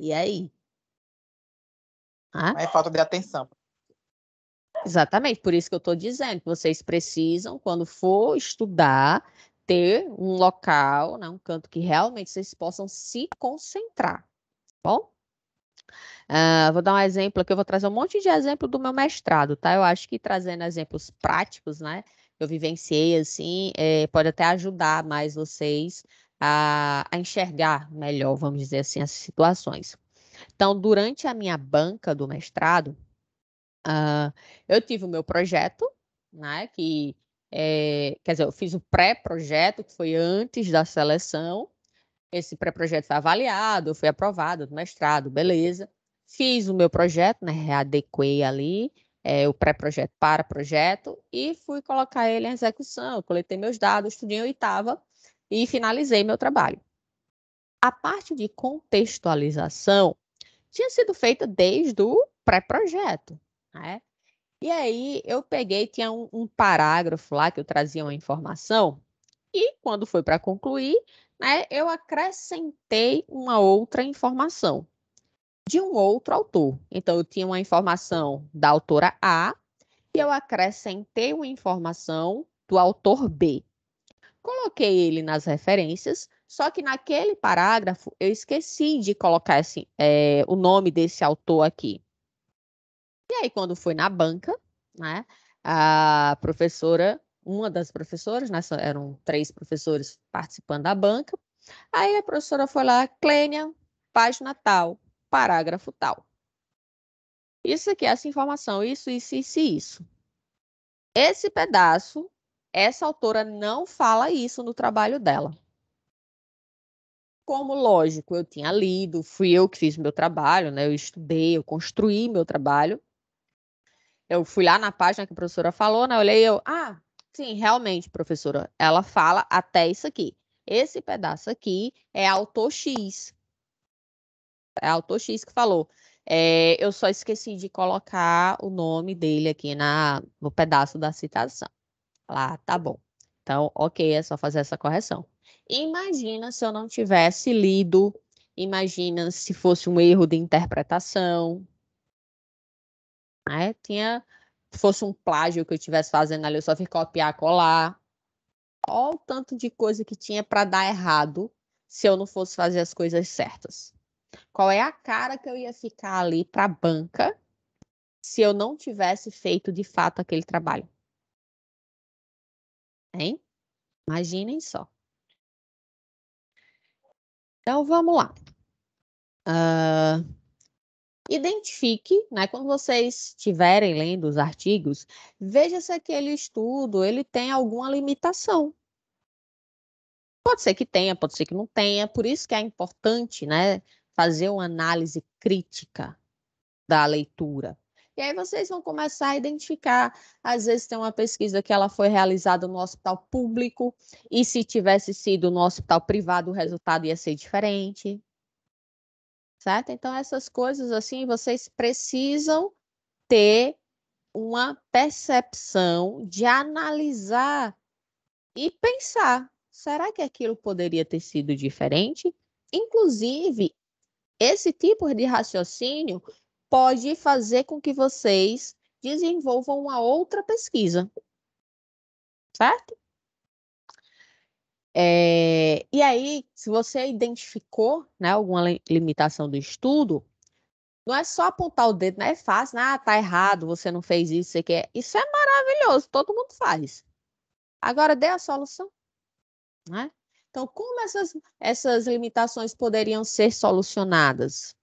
E aí? É falta de atenção. Exatamente, por isso que eu estou dizendo que vocês precisam, quando for estudar, ter um local, né, um canto que realmente vocês possam se concentrar, tá bom? Uh, vou dar um exemplo aqui, eu vou trazer um monte de exemplo do meu mestrado, tá? Eu acho que trazendo exemplos práticos, né? Eu vivenciei assim, é, pode até ajudar mais vocês a, a enxergar melhor, vamos dizer assim, as situações. Então, durante a minha banca do mestrado, Uh, eu tive o meu projeto, né, que é, quer dizer, eu fiz o pré-projeto que foi antes da seleção. Esse pré-projeto foi avaliado, eu fui aprovado do mestrado, beleza. Fiz o meu projeto, né, readequei ali é, o pré-projeto para projeto e fui colocar ele em execução. Eu coletei meus dados, estudei oitava e finalizei meu trabalho. A parte de contextualização tinha sido feita desde o pré-projeto, né? E aí eu peguei, tinha um, um parágrafo lá que eu trazia uma informação, e quando foi para concluir, né, eu acrescentei uma outra informação de um outro autor. Então, eu tinha uma informação da autora A e eu acrescentei uma informação do autor B. Coloquei ele nas referências, só que naquele parágrafo eu esqueci de colocar assim, é, o nome desse autor aqui. E aí, quando foi na banca, né, a professora, uma das professoras, né, eram três professores participando da banca, aí a professora foi lá, Clênia, página tal, parágrafo tal. Isso aqui, essa informação, isso, isso, isso e isso. Esse pedaço, essa autora não fala isso no trabalho dela. Como lógico, eu tinha lido, fui eu que fiz meu trabalho, né? Eu estudei, eu construí meu trabalho. Eu fui lá na página que a professora falou, né? olhei eu, ah, sim, realmente, professora, ela fala até isso aqui. Esse pedaço aqui é autor X. É autor X que falou. É, eu só esqueci de colocar o nome dele aqui na, no pedaço da citação. Lá, tá bom. Então, ok, é só fazer essa correção. Imagina se eu não tivesse lido, imagina se fosse um erro de interpretação, né? Tinha, fosse um plágio que eu estivesse fazendo ali, eu só fui copiar, colar. Olha o tanto de coisa que tinha para dar errado se eu não fosse fazer as coisas certas. Qual é a cara que eu ia ficar ali para a banca se eu não tivesse feito de fato aquele trabalho? Hein? Imaginem só. Então vamos lá. Uh, identifique, né, quando vocês estiverem lendo os artigos, veja se aquele estudo ele tem alguma limitação. Pode ser que tenha, pode ser que não tenha, por isso que é importante, né, fazer uma análise crítica da leitura. E aí vocês vão começar a identificar, às vezes tem uma pesquisa que ela foi realizada no hospital público e se tivesse sido no hospital privado o resultado ia ser diferente certo? Então, essas coisas, assim, vocês precisam ter uma percepção de analisar e pensar: será que aquilo poderia ter sido diferente? Inclusive, esse tipo de raciocínio pode fazer com que vocês desenvolvam uma outra pesquisa, certo? É, e aí, se você identificou né, alguma limitação do estudo, não é só apontar o dedo, né? É fácil, né, Ah, tá errado, você não fez isso, você quer. Isso é maravilhoso, todo mundo faz. Agora dê a solução. Né? Então, como essas, essas limitações poderiam ser solucionadas?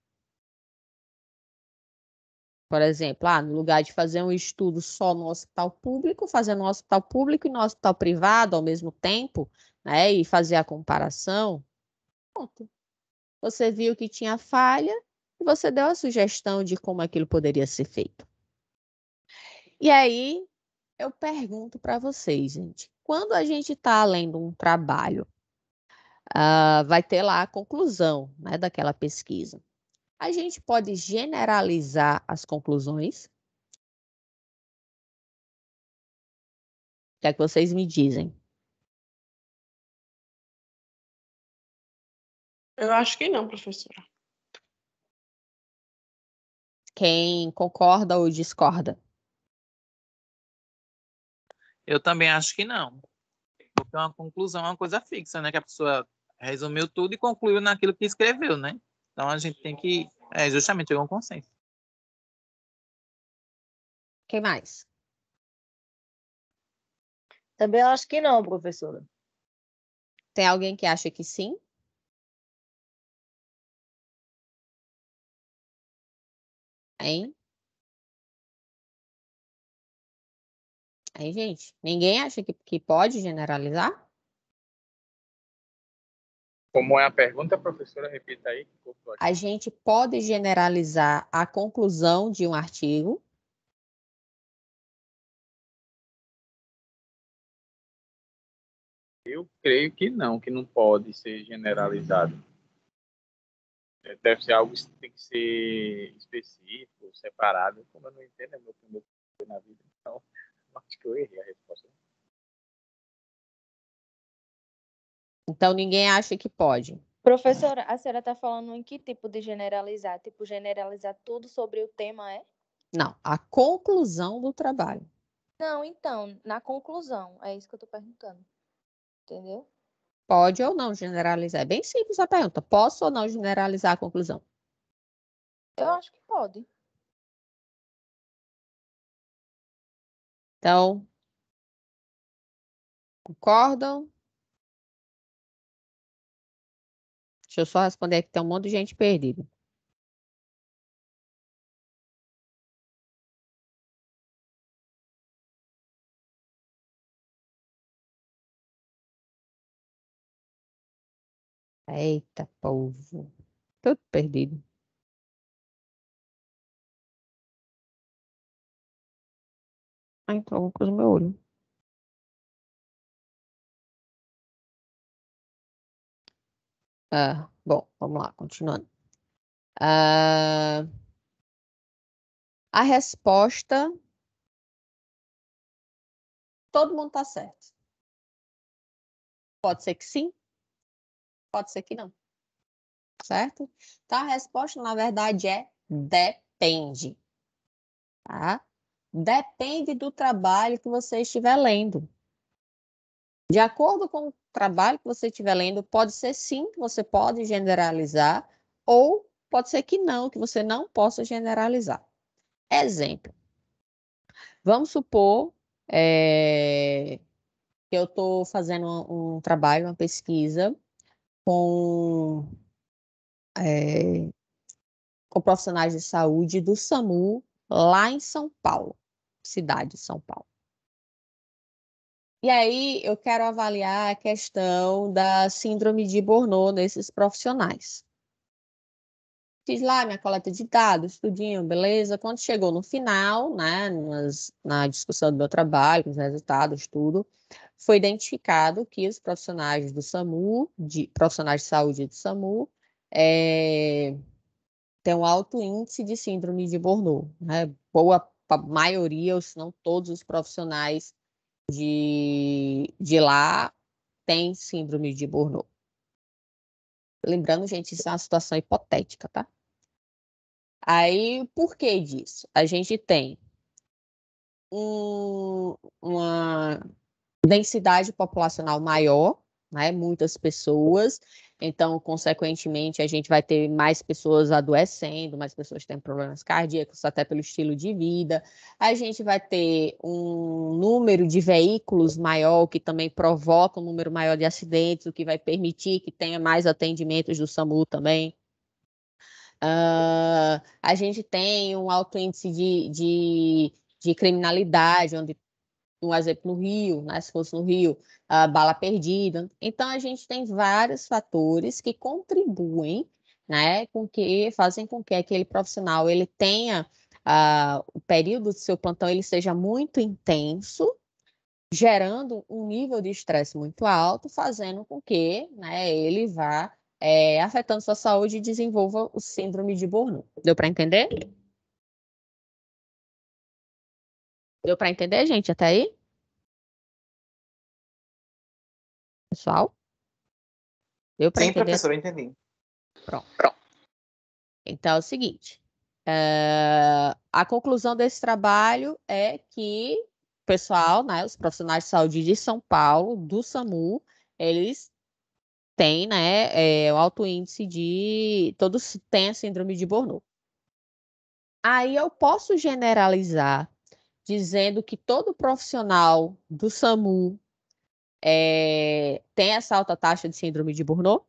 Por exemplo, ah, no lugar de fazer um estudo só no hospital público, fazer no hospital público e no hospital privado ao mesmo tempo, né, e fazer a comparação, pronto. Você viu que tinha falha e você deu a sugestão de como aquilo poderia ser feito. E aí eu pergunto para vocês, gente, quando a gente está lendo um trabalho, uh, vai ter lá a conclusão né, daquela pesquisa. A gente pode generalizar as conclusões? O que é que vocês me dizem? Eu acho que não, professora. Quem concorda ou discorda? Eu também acho que não. Porque uma conclusão é uma coisa fixa, né? Que a pessoa resumiu tudo e concluiu naquilo que escreveu, né? Então a gente tem que é, justamente chegar um consenso. Quem mais? Também acho que não, professora. Tem alguém que acha que sim? Hein? Aí, gente, ninguém acha que, que pode generalizar? Como é a pergunta, professora? Repita aí. A gente pode generalizar a conclusão de um artigo? Eu creio que não, que não pode ser generalizado. É, deve ser algo que tem que ser específico, separado. Como eu não entendo, é meu primeiro na vida, então acho que eu errei a resposta. Então ninguém acha que pode. Professora, a senhora está falando em que tipo de generalizar? Tipo, generalizar tudo sobre o tema é? Não, a conclusão do trabalho. Não, então, na conclusão, é isso que eu estou perguntando. Entendeu? Pode ou não generalizar? É bem simples a pergunta. Posso ou não generalizar a conclusão? Eu acho que pode. Então, concordam? Deixa eu só responder aqui, tem um monte de gente perdida. Eita, povo. Todo perdido. Ah, entrou alguma coisa no meu olho. Ah, bom, vamos lá, continuando. Ah, a resposta. Todo mundo tá certo. Pode ser que sim, pode ser que não. Certo? Então, a resposta, na verdade, é depende. Tá? Depende do trabalho que você estiver lendo. De acordo com o trabalho que você estiver lendo, pode ser sim que você pode generalizar, ou pode ser que não, que você não possa generalizar. Exemplo. Vamos supor é, que eu estou fazendo um, um, trabalho, uma pesquisa, com, é, com profissionais de saúde do SAMU lá em São Paulo, cidade de São Paulo. E aí eu quero avaliar a questão da síndrome de Bornô nesses profissionais. Fiz lá minha coleta de dados, tudinho, beleza. Quando chegou no final, né, nas, na discussão do meu trabalho, os resultados, tudo, foi identificado que os profissionais do SAMU, de, profissionais de saúde do SAMU, é, têm um alto índice de síndrome de Burnout. Né? Boa maioria, ou se não todos os profissionais de, de lá têm síndrome de Burnout. Lembrando, gente, isso é uma situação hipotética, tá? Aí, por que disso? A gente tem um, uma densidade populacional maior, né? Muitas pessoas. Então, consequentemente, a gente vai ter mais pessoas adoecendo, mais pessoas tendo problemas cardíacos, até pelo estilo de vida. A gente vai ter um número de veículos maior, que também provoca um número maior de acidentes, o que vai permitir que tenha mais atendimentos do SAMU também. Uh, a gente tem um alto índice de, de, de criminalidade, onde um exemplo, no Rio, né, se fosse no Rio, a bala perdida. Então, a gente tem vários fatores que contribuem, né, com que fazem com que aquele profissional ele tenha uh, o período do seu plantão ele seja muito intenso, gerando um nível de estresse muito alto, fazendo com que né, ele vá é, afetando sua saúde e desenvolva o síndrome de Burnout. Deu para entender? Deu para entender, gente, até aí? Pessoal? Deu para entender? Sim, professor, eu entendi. Pronto. Pronto. Então é o seguinte. Eh, a conclusão desse trabalho é que o pessoal, né, os profissionais de saúde de São Paulo, do SAMU, eles têm né, é, um alto índice de. Todos têm a síndrome de Bornu. Aí eu posso generalizar dizendo que todo profissional do SAMU é, tem essa alta taxa de síndrome de Burnout?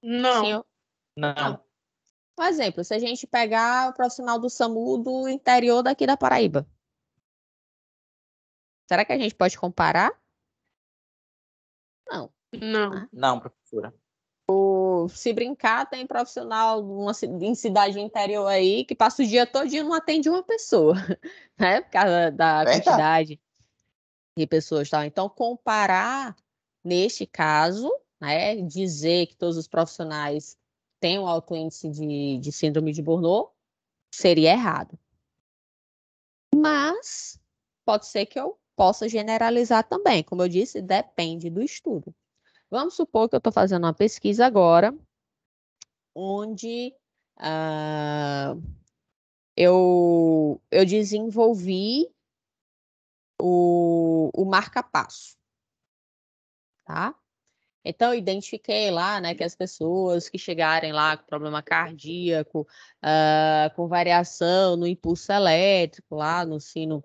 Não. Senhor? Não. Não. Um exemplo, se a gente pegar o profissional do SAMU do interior daqui da Paraíba. Será que a gente pode comparar? Não. Não. Ah. Não, professora. Se brincar, tem profissional em cidade interior aí que passa o dia todo e não atende uma pessoa, (laughs) né? Por causa da Eita. quantidade de pessoas. Então, comparar neste caso, né, dizer que todos os profissionais têm um alto índice de, de síndrome de Burnout seria errado. Mas pode ser que eu possa generalizar também. Como eu disse, depende do estudo. Vamos supor que eu estou fazendo uma pesquisa agora, onde uh, eu, eu desenvolvi o, o marca-passo, tá? Então, eu identifiquei lá né, que as pessoas que chegarem lá com problema cardíaco, uh, com variação no impulso elétrico, lá no sino,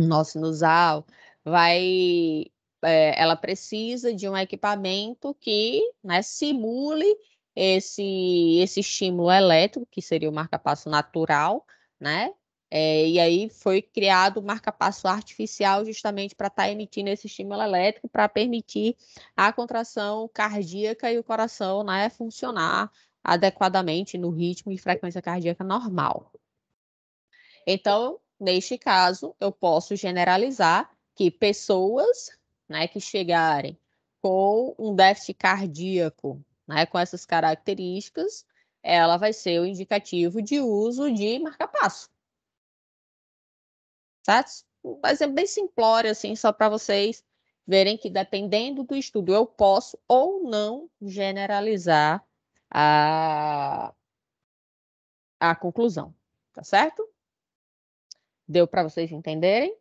no sinusal, vai é, ela precisa de um equipamento que né, simule esse, esse estímulo elétrico, que seria o marca-passo natural, né? É, e aí foi criado o marca-passo artificial justamente para estar tá emitindo esse estímulo elétrico para permitir a contração cardíaca e o coração né, funcionar adequadamente no ritmo e frequência cardíaca normal. Então, neste caso, eu posso generalizar que pessoas né, que chegarem com um déficit cardíaco, né, com essas características, ela vai ser o indicativo de uso de marca-passo. Tá? Um exemplo bem simplório, assim, só para vocês verem que, dependendo do estudo, eu posso ou não generalizar a, a conclusão. Tá certo? Deu para vocês entenderem?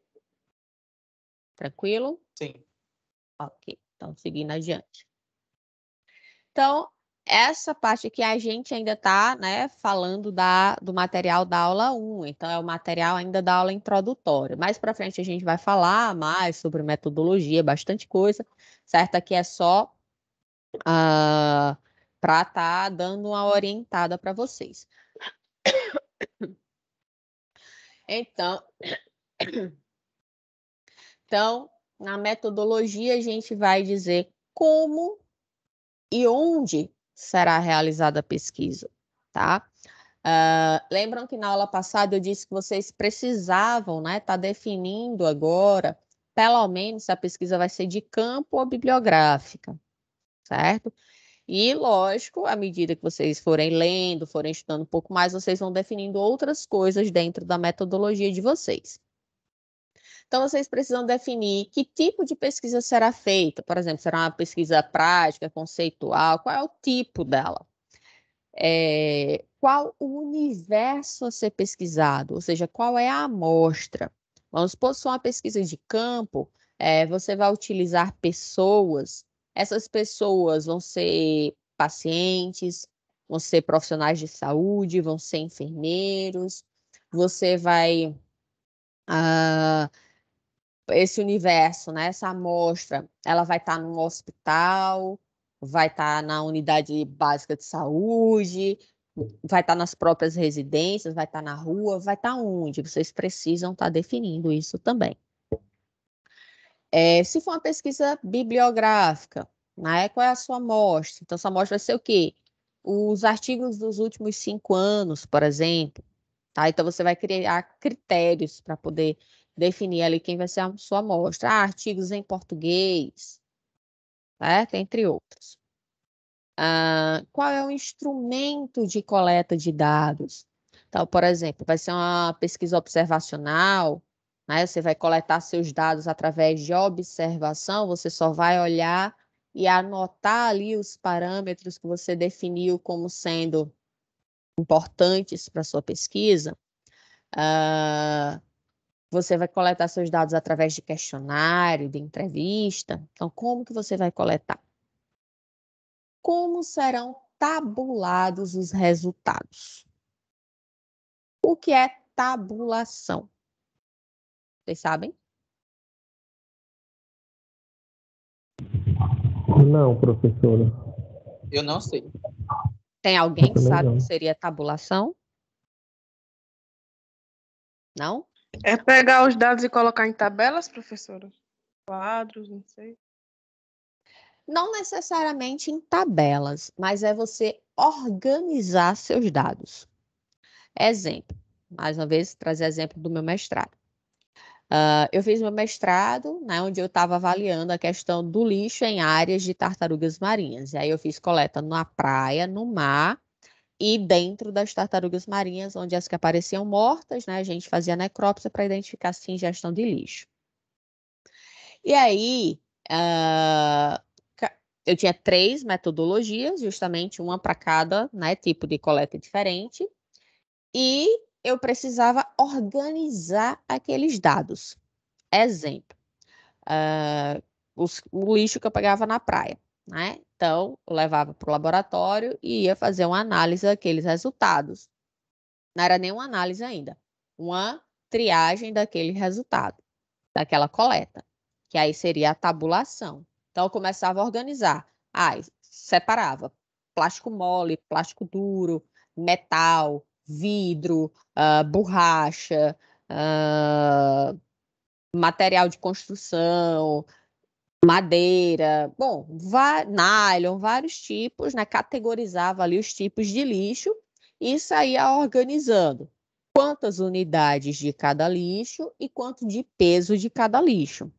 Tranquilo? Sim. Ok, então seguindo adiante. Então, essa parte aqui a gente ainda está né, falando da, do material da aula 1, então é o material ainda da aula introdutória. Mais para frente a gente vai falar mais sobre metodologia, bastante coisa, certo? Aqui é só uh, ah, para estar tá dando uma orientada para vocês. (coughs) Então, (coughs) então na metodologia, a gente vai dizer como e onde será realizada a pesquisa, tá? Uh, lembram que na aula passada eu disse que vocês precisavam, né? Tá definindo agora, pelo menos, se a pesquisa vai ser de campo ou bibliográfica, certo? E, lógico, à medida que vocês forem lendo, forem estudando um pouco mais, vocês vão definindo outras coisas dentro da metodologia de vocês. Então, vocês precisam definir que tipo de pesquisa será feita. Por exemplo, será uma pesquisa prática, conceitual? Qual é o tipo dela? É, qual o universo a ser pesquisado? Ou seja, qual é a amostra? Vamos supor que uma pesquisa de campo, é, você vai utilizar pessoas. Essas pessoas vão ser pacientes, vão ser profissionais de saúde, vão ser enfermeiros. Você vai uh, esse universo, né, essa amostra, ela vai estar tá num hospital, vai estar tá na unidade básica de saúde, vai estar tá nas próprias residências, vai estar tá na rua, vai estar tá onde? Vocês precisam estar tá definindo isso também. É, se for uma pesquisa bibliográfica, né, qual é a sua amostra? Então, sua amostra vai ser o quê? Os artigos dos últimos cinco anos, por exemplo. Tá? Então, você vai criar critérios para poder definir ali quem vai ser a sua amostra. Ah, artigos em português, certo? entre outros. Ah, qual é o instrumento de coleta de dados? Então, por exemplo, vai ser uma pesquisa observacional, né? você vai coletar seus dados através de observação, você só vai olhar e anotar ali os parâmetros que você definiu como sendo importantes para sua pesquisa. Ah, você vai coletar seus dados através de questionário, de entrevista. Então, como que você vai coletar? Como serão tabulados os resultados? O que é tabulação? Vocês sabem? Não, professora. Eu não sei. Tem alguém que sabe o que seria tabulação? Não? É pegar os dados e colocar em tabelas, professora? Quadros, não sei. Não necessariamente em tabelas, mas é você organizar seus dados. Exemplo, mais uma vez, trazer exemplo do meu mestrado. Uh, eu fiz meu mestrado, né, onde eu estava avaliando a questão do lixo em áreas de tartarugas marinhas. E aí eu fiz coleta na praia, no mar e dentro das tartarugas marinhas, onde as que apareciam mortas, né, a gente fazia necrópsia para identificar se ingestão de lixo. E aí, uh, eu tinha três metodologias, justamente uma para cada né, tipo de coleta diferente, e eu precisava organizar aqueles dados. Exemplo, uh, os, o lixo que eu pegava na praia. Né? Então, eu levava para o laboratório e ia fazer uma análise daqueles resultados. Não era nenhuma análise ainda, uma triagem daquele resultado, daquela coleta, que aí seria a tabulação. Então, eu começava a organizar. Ah, separava plástico mole, plástico duro, metal, vidro, uh, borracha, uh, material de construção, madeira, bom, nylon, vários tipos, né? Categorizava ali os tipos de lixo e saía organizando quantas unidades de cada lixo e quanto de peso de cada lixo.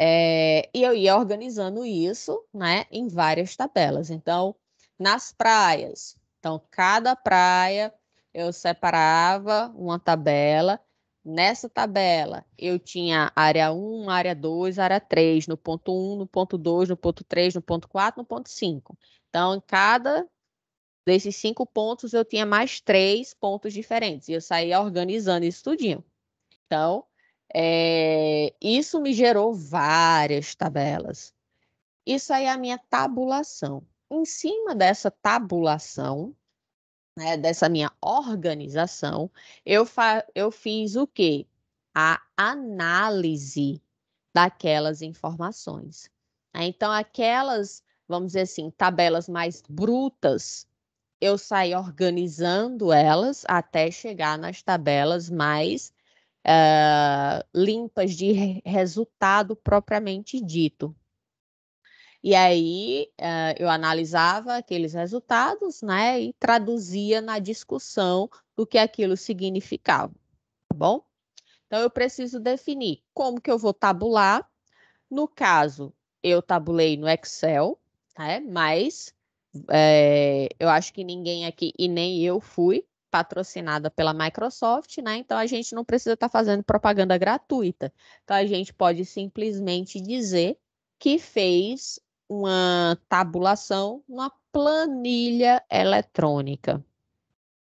É, e eu ia organizando isso, né, em várias tabelas. Então, nas praias, então cada praia eu separava uma tabela Nessa tabela, eu tinha área 1, área 2, área 3, no ponto 1, no ponto 2, no ponto 3, no ponto 4, no ponto 5. Então, em cada desses cinco pontos, eu tinha mais três pontos diferentes. E eu saía organizando isso tudinho. Então, é... isso me gerou várias tabelas. Isso aí é a minha tabulação. Em cima dessa tabulação, né, dessa minha organização, eu, eu fiz o quê? A análise daquelas informações. Então, aquelas, vamos dizer assim, tabelas mais brutas, eu saí organizando elas até chegar nas tabelas mais uh, limpas de resultado propriamente dito. E aí uh, eu analisava aqueles resultados, né, e traduzia na discussão do que aquilo significava, tá bom? Então eu preciso definir como que eu vou tabular. No caso, eu tabulei no Excel, né, mas é, eu acho que ninguém aqui e nem eu fui patrocinada pela Microsoft, né? Então a gente não precisa estar tá fazendo propaganda gratuita. Então a gente pode simplesmente dizer que fez uma tabulação, uma planilha eletrônica.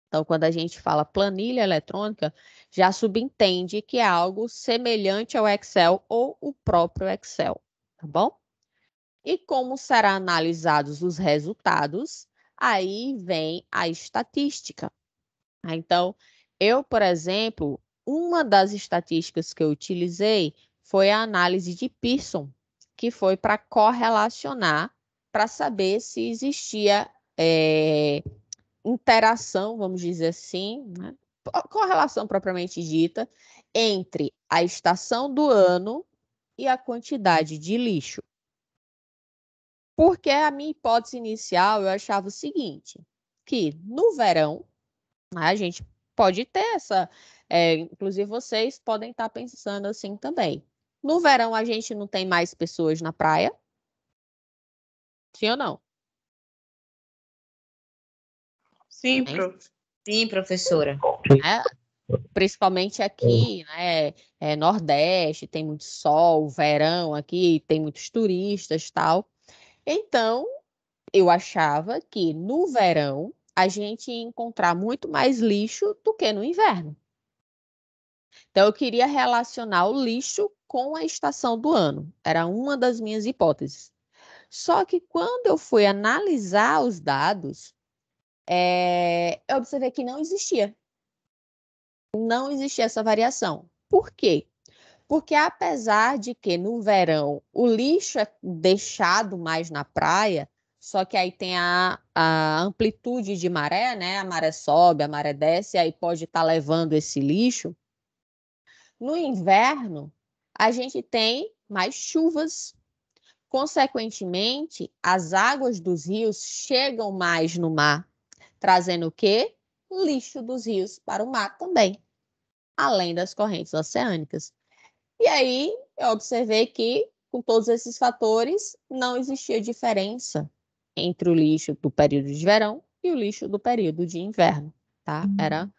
Então, quando a gente fala planilha eletrônica, já subentende que é algo semelhante ao Excel ou o próprio Excel, tá bom? E como serão analisados os resultados? Aí vem a estatística. Ah, então, eu, por exemplo, uma das estatísticas que eu utilizei foi a análise de Pearson, que foi para correlacionar, para saber se existia é, interação, vamos dizer assim, né? correlação propriamente dita, entre a estação do ano e a quantidade de lixo. Porque a minha hipótese inicial eu achava o seguinte: que no verão né, a gente pode ter essa. É, inclusive, vocês podem estar tá pensando assim também. No verão, a gente não tem mais pessoas na praia? Sim ou não? Sim, prof. Sim professora. É, principalmente aqui, né? É, Nordeste, tem muito sol, verão aqui, tem muitos turistas tal. Então, eu achava que no verão a gente ia encontrar muito mais lixo do que no inverno. Então, eu queria relacionar o lixo com a estação do ano. Era uma das minhas hipóteses. Só que quando eu fui analisar os dados, é, eu observei que não existia. Não existia essa variação. Por quê? Porque apesar de que no verão o lixo é deixado mais na praia, só que aí tem a, a amplitude de maré, né? A maré sobe, a maré desce, aí pode estar tá levando esse lixo. No inverno, a gente tem mais chuvas. Consequentemente, as águas dos rios chegam mais no mar, trazendo o quê? Lixo dos rios para o mar também, além das correntes oceânicas. E aí, eu observei que, com todos esses fatores, não existia diferença entre o lixo do período de verão e o lixo do período de inverno, tá? Uhum. Era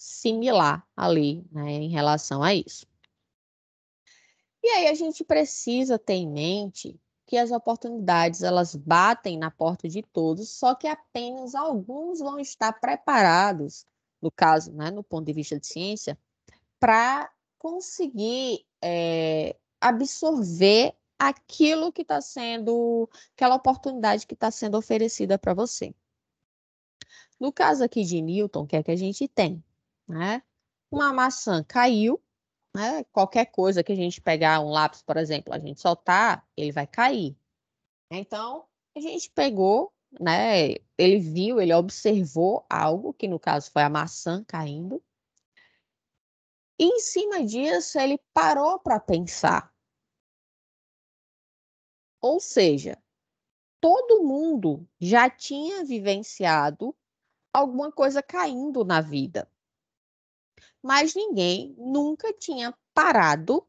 similar ali, né, em relação a isso. E aí a gente precisa ter em mente que as oportunidades elas batem na porta de todos, só que apenas alguns vão estar preparados, no caso, né, no ponto de vista de ciência, para conseguir é, absorver aquilo que está sendo, aquela oportunidade que está sendo oferecida para você. No caso aqui de Newton, o que é que a gente tem? né? Uma maçã caiu, né? Qualquer coisa que a gente pegar, um lápis, por exemplo, a gente soltar, ele vai cair. Então, a gente pegou, né? Ele viu, ele observou algo, que no caso foi a maçã caindo. E em cima disso, ele parou para pensar. Ou seja, todo mundo já tinha vivenciado alguma coisa caindo na vida mas ninguém nunca tinha parado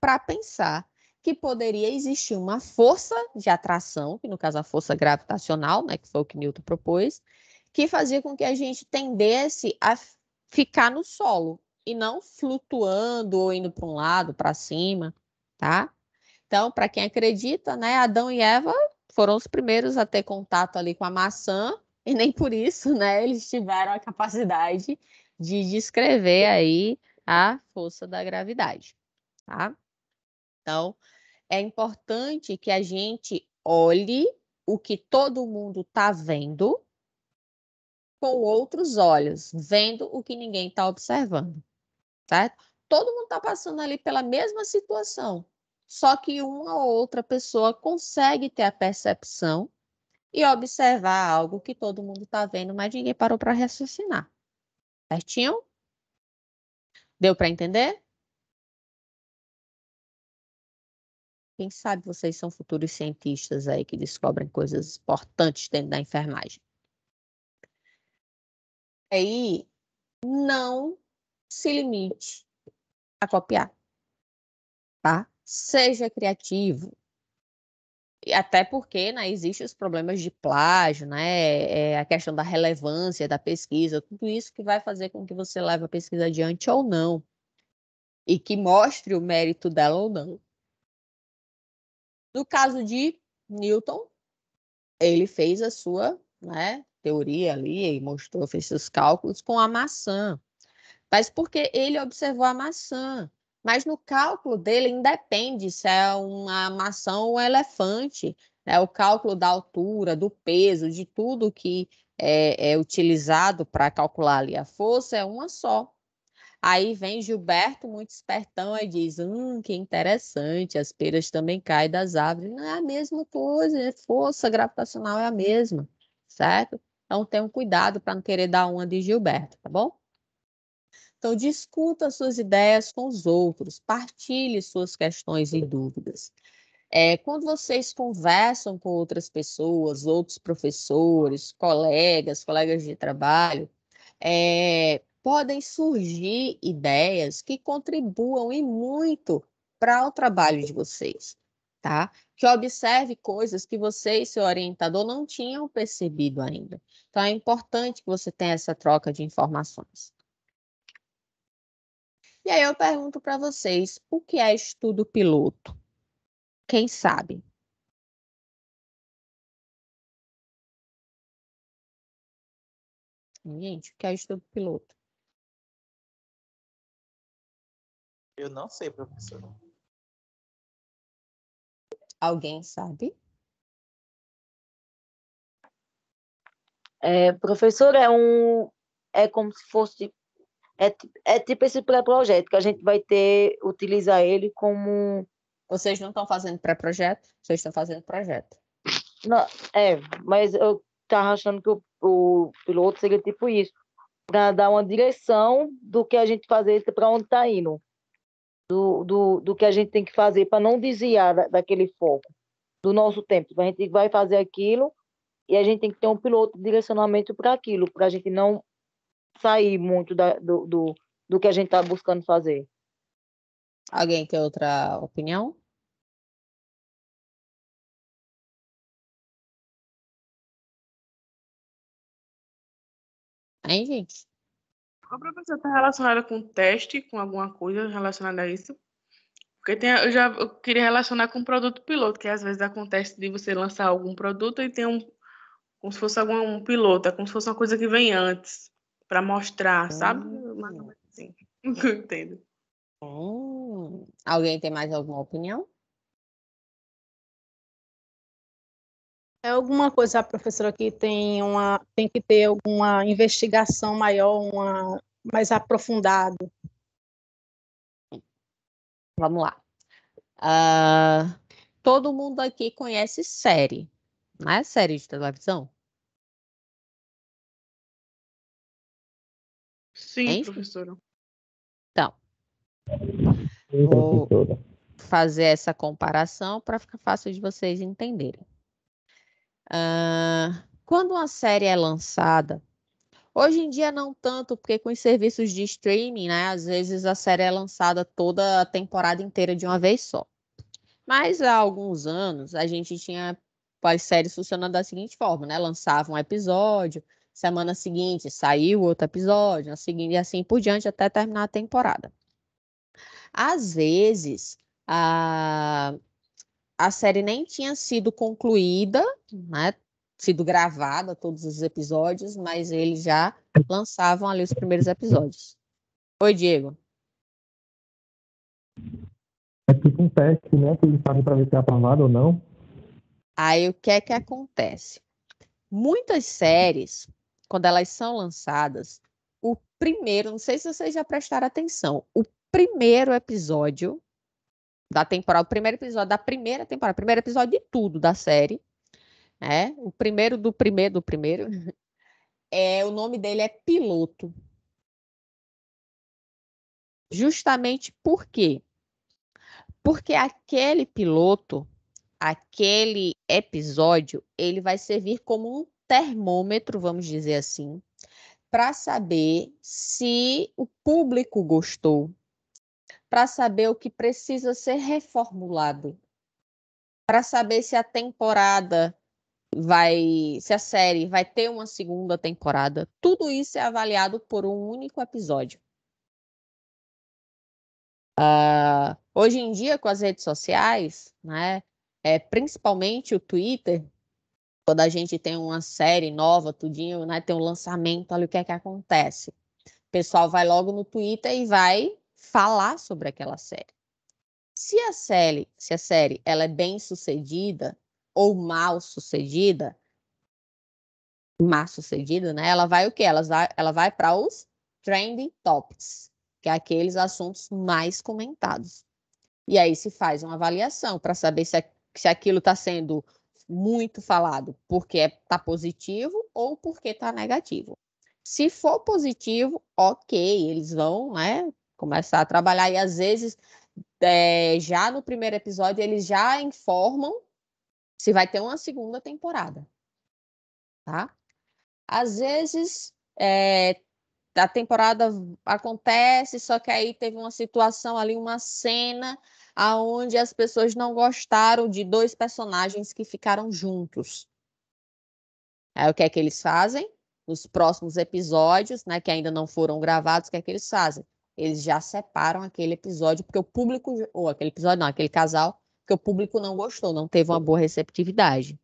para pensar que poderia existir uma força de atração, que no caso a força gravitacional, né, que foi o que Newton propôs, que fazia com que a gente tendesse a ficar no solo e não flutuando ou indo para um lado, para cima, tá? Então, para quem acredita, né, Adão e Eva foram os primeiros a ter contato ali com a maçã e nem por isso, né, eles tiveram a capacidade de descrever aí a força da gravidade, tá? Então, é importante que a gente olhe o que todo mundo está vendo com outros olhos, vendo o que ninguém está observando, certo? Todo mundo está passando ali pela mesma situação, só que uma ou outra pessoa consegue ter a percepção e observar algo que todo mundo está vendo, mas ninguém parou para raciocinar. Certinho? Deu para entender? Quem sabe vocês são futuros cientistas aí que descobrem coisas importantes dentro da enfermagem. Aí, não se limite a copiar, tá? Seja criativo, até porque né, existem os problemas de plágio, né, é, é a questão da relevância da pesquisa, tudo isso que vai fazer com que você leve a pesquisa adiante ou não, e que mostre o mérito dela ou não. No caso de Newton, ele fez a sua né, teoria ali e mostrou, fez seus cálculos com a maçã. Mas porque ele observou a maçã mas no cálculo dele independe se é uma maçã ou um elefante. Né? O cálculo da altura, do peso, de tudo que é, é utilizado para calcular ali a força é uma só. Aí vem Gilberto, muito espertão, e diz: Hum, que interessante, as peras também caem das árvores. Não é a mesma coisa, a é força gravitacional é a mesma, certo? Então tenham cuidado para não querer dar uma de Gilberto, tá bom? Então, discuta suas ideias com os outros, partilhe suas questões e dúvidas. É, quando vocês conversam com outras pessoas, outros professores, colegas, colegas de trabalho, é, podem surgir ideias que contribuam e muito para o trabalho de vocês, tá? Que observe coisas que você e seu orientador não tinham percebido ainda. Então, é importante que você tenha essa troca de informações. E aí eu pergunto para vocês, o que é estudo piloto? Quem sabe? Gente, o que é estudo piloto? Eu não sei, professor. Alguém sabe? É, professor, é um é como se fosse é, é tipo esse pré-projeto, que a gente vai ter, utilizar ele como. Vocês não estão fazendo pré-projeto? Vocês estão fazendo projeto. Não, é, mas eu estava achando que o, o piloto seria tipo isso para dar uma direção do que a gente fazer, para onde está indo, do, do, do que a gente tem que fazer para não desviar da, daquele foco, do nosso tempo. A gente vai fazer aquilo e a gente tem que ter um piloto de direcionamento para aquilo, para a gente não sair muito da, do, do, do que a gente está buscando fazer. Alguém quer outra opinião? Hein, gente? A professora está relacionada com teste, com alguma coisa relacionada a isso? Porque tem, eu já eu queria relacionar com o produto piloto, que às vezes acontece de você lançar algum produto e tem um. como se fosse algum um piloto, é como se fosse uma coisa que vem antes para mostrar, sabe? Hum. Assim. (laughs) Entendo. Hum. Alguém tem mais alguma opinião? É alguma coisa, professora, que tem, uma, tem que ter alguma investigação maior, uma, mais aprofundada. Vamos lá. Uh, todo mundo aqui conhece série, é Série de televisão? Sim, hein? professora. Então, vou fazer essa comparação para ficar fácil de vocês entenderem. Uh, quando uma série é lançada, hoje em dia não tanto, porque com os serviços de streaming, né, às vezes a série é lançada toda a temporada inteira de uma vez só. Mas há alguns anos a gente tinha as séries funcionando da seguinte forma, né? Lançava um episódio, semana seguinte saiu outro episódio, na seguinte e assim por diante até terminar a temporada. Às vezes, a, a série nem tinha sido concluída, né? Sido gravada todos os episódios, mas eles já lançavam ali os primeiros episódios. Oi, Diego. É tipo um teste, né? Que eles sabem para ver se é aprovado ou não. Aí o que é que acontece? Muitas séries quando elas são lançadas, o primeiro, não sei se vocês já prestaram atenção, o primeiro episódio da temporada, o primeiro episódio da primeira temporada, o primeiro episódio de tudo da série, né? O primeiro do primeiro do primeiro. (laughs) É, o nome dele é Piloto. Justamente por quê? Porque aquele piloto, aquele episódio, ele vai servir como um termômetro, vamos dizer assim, para saber se o público gostou, para saber o que precisa ser reformulado, para saber se a temporada vai, se a série vai ter uma segunda temporada. Tudo isso é avaliado por um único episódio. Uh, hoje em dia, com as redes sociais, né, é, principalmente o Twitter, quando a gente tem uma série nova, tudinho, né? Tem um lançamento, olha o que é que acontece. O pessoal vai logo no Twitter e vai falar sobre aquela série. Se a série, se a série ela é bem sucedida ou mal sucedida, mal sucedida, né? Ela vai o quê? Ela vai, ela vai para os trending topics, que é aqueles assuntos mais comentados. E aí se faz uma avaliação para saber se, se aquilo está sendo muito falado porque está é, positivo ou porque está negativo. Se for positivo, ok, eles vão né, começar a trabalhar e às vezes é, já no primeiro episódio eles já informam se vai ter uma segunda temporada, tá? Às vezes é, a temporada acontece, só que aí teve uma situação ali, uma cena aonde as pessoas não gostaram de dois personagens que ficaram juntos. Aí o que é que eles fazem? Nos próximos episódios, né, que ainda não foram gravados, o que é que eles fazem? Eles já separam aquele episódio porque o público ou aquele episódio não, aquele casal que o público não gostou, não teve uma boa receptividade.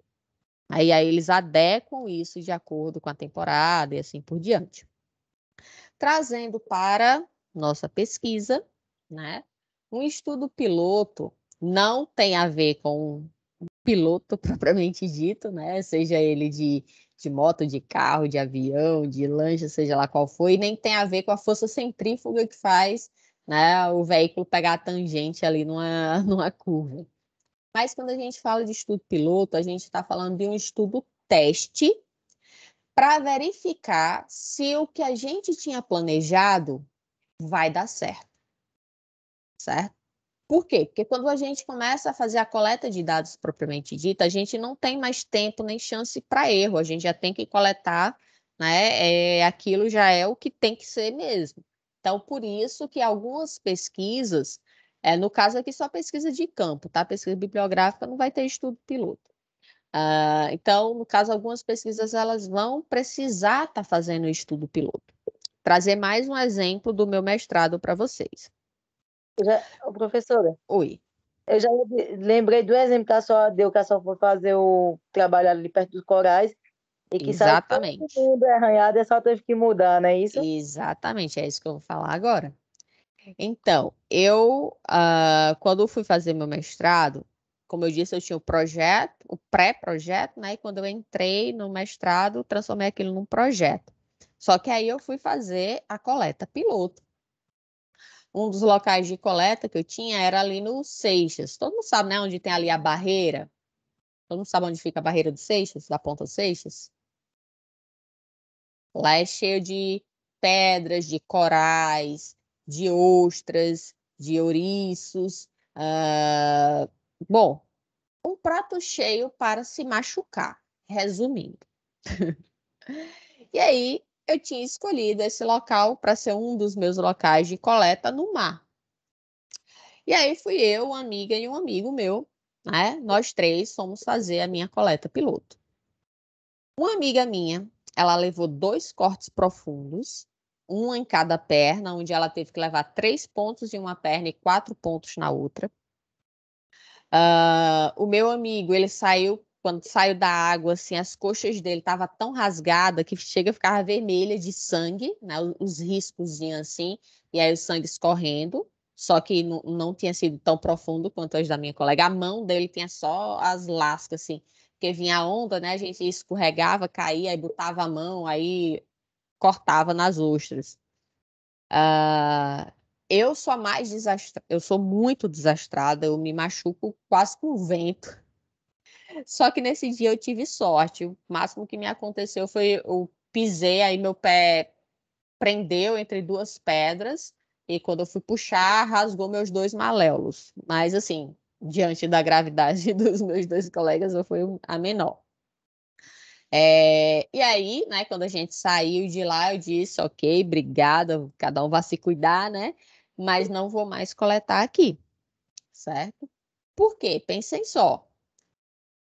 Aí, aí eles adequam isso de acordo com a temporada e assim por diante. Trazendo para nossa pesquisa, né? Um estudo piloto não tem a ver com piloto (laughs) propriamente dito, né? Seja ele de, de moto, de carro, de avião, de lancha, seja lá qual for, e nem tem a ver com a força centrífuga que faz né, o veículo pegar a tangente ali numa, (laughs) numa curva. Mas quando a gente fala de estudo piloto, a gente está falando de um estudo teste para verificar se o que a gente tinha planejado vai dar certo certo? Por quê? Porque quando a gente começa a fazer a coleta de dados propriamente dita, a gente não tem mais tempo nem chance para erro, a gente já tem que coletar, né? É, aquilo já é o que tem que ser mesmo. Então, por isso que algumas pesquisas, é, no caso aqui só pesquisa de campo, tá? Pesquisa bibliográfica não vai ter estudo piloto. Uh, então, no caso, algumas pesquisas elas vão precisar estar tá fazendo estudo piloto. Trazer mais um exemplo do meu mestrado para vocês. Já, professora. Oi. Eu já lembrei do exemplo que a senhora deu, que a senhora foi fazer o trabalho ali perto dos corais. E que Exatamente. Todo mundo é arranhado, só teve que mudar, não é isso? Exatamente, é isso que eu vou falar agora. Então, eu, uh, quando fui fazer meu mestrado, como eu disse, eu tinha o projeto, o pré-projeto, né? E quando eu entrei no mestrado, transformei aquilo num projeto. Só que aí eu fui fazer a coleta piloto um dos locais de coleta que eu tinha era ali no Seixas. Todo mundo sabe, né, onde tem ali a barreira? Todo mundo sabe onde fica a barreira do Seixas, da ponta do Seixas? Lá é cheio de pedras, de corais, de ostras, de ouriços. Uh... Bom, um prato cheio para se machucar, resumindo. (laughs) e aí, eu tinha escolhido esse local para ser um dos meus locais de coleta no mar. E aí fui eu, uma amiga e um amigo meu, né? Nós três fomos fazer a minha coleta piloto. Uma amiga minha, ela levou dois cortes profundos, um em cada perna, onde ela teve que levar três pontos em uma perna e quatro pontos na outra. Uh, o meu amigo, ele saiu quando saiu da água, assim, as coxas dele estavam tão rasgada que chega a ficar vermelha de sangue, né? Os riscos assim, e aí o sangue escorrendo. Só que não, não tinha sido tão profundo quanto as da minha colega. A mão dele tinha só as lascas, assim, porque vinha a onda, né? A gente escorregava, caía, aí botava a mão, aí cortava nas ostras. Uh, eu sou mais desastrada, eu sou muito desastrada, eu me machuco quase com o vento. Só que nesse dia eu tive sorte. O máximo que me aconteceu foi eu pisei, aí meu pé prendeu entre duas pedras. E quando eu fui puxar, rasgou meus dois maléolos. Mas, assim, diante da gravidade (laughs) dos meus dois colegas, eu fui a menor. É, e aí, né, quando a gente saiu de lá, eu disse, ok, obrigada, cada um vai se cuidar, né? Mas não vou mais coletar aqui, certo? Por quê? Pensem só,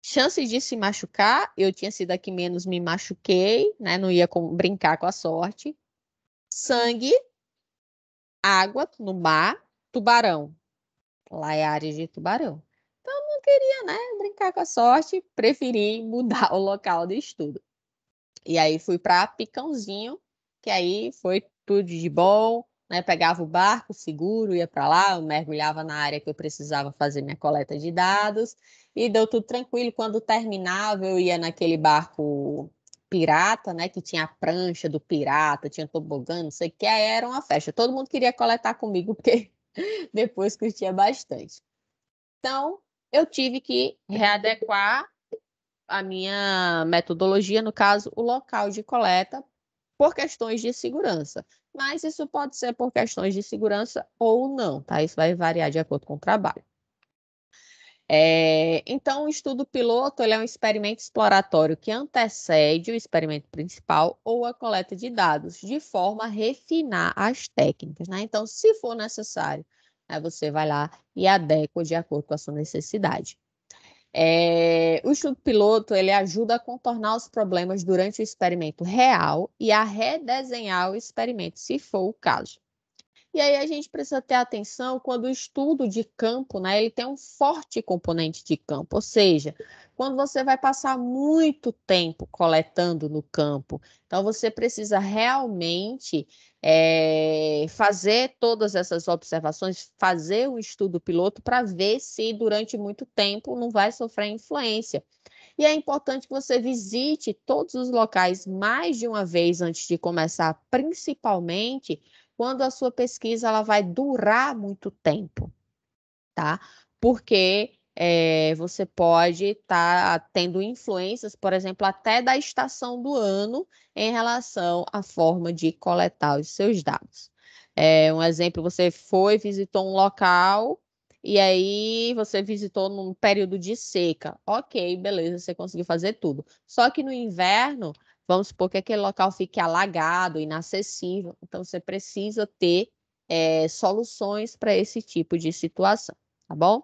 chances de se machucar, eu tinha sido aqui menos, me machuquei, né? Não ia com, brincar com a sorte. Sangue, água no mar, tubarão. Lá é área de tubarão. Então, eu não queria, né? Brincar com a sorte, preferi mudar (laughs) o local de estudo. E aí fui para Picãozinho, que aí foi tudo de bom, né? Pegava o barco seguro, ia para lá, mergulhava na área que eu precisava fazer minha coleta de dados e deu tudo tranquilo. Quando terminava, eu ia naquele barco pirata, né? Que tinha a prancha do pirata, tinha tobogã, não sei o que, aí era uma festa. Todo mundo queria coletar comigo, (laughs) porque depois curtia bastante. Então, eu tive que readequar a minha metodologia, no caso, o local de coleta, por questões de segurança. Mas isso pode ser por questões de segurança ou não, tá? Isso vai variar de acordo com o trabalho. É, então, o estudo piloto é um experimento exploratório que antecede o experimento principal ou a coleta de dados, de forma a refinar as técnicas. Né? Então, se for necessário, você vai lá e adequa de acordo com a sua necessidade. É, o estudo piloto ele ajuda a contornar os problemas durante o experimento real e a redesenhar o experimento, se for o caso. E aí a gente precisa ter atenção quando o estudo de campo, né, ele tem um forte componente de campo, ou seja, quando você vai passar muito tempo coletando no campo, então você precisa realmente é, fazer todas essas observações, fazer um estudo piloto para ver se durante muito tempo não vai sofrer influência. E é importante que você visite todos os locais mais de uma vez antes de começar, principalmente quando a sua pesquisa ela vai durar muito tempo, tá? Porque é, você pode estar tá tendo influências, por exemplo, até da estação do ano em relação à forma de coletar os seus dados. É, um exemplo, você foi, visitou um local, e aí você visitou num período de seca. Ok, beleza, você conseguiu fazer tudo. Só que no inverno, Vamos supor que aquele local fique alagado, inacessível. Então, você precisa ter é, soluções para esse tipo de situação, tá bom?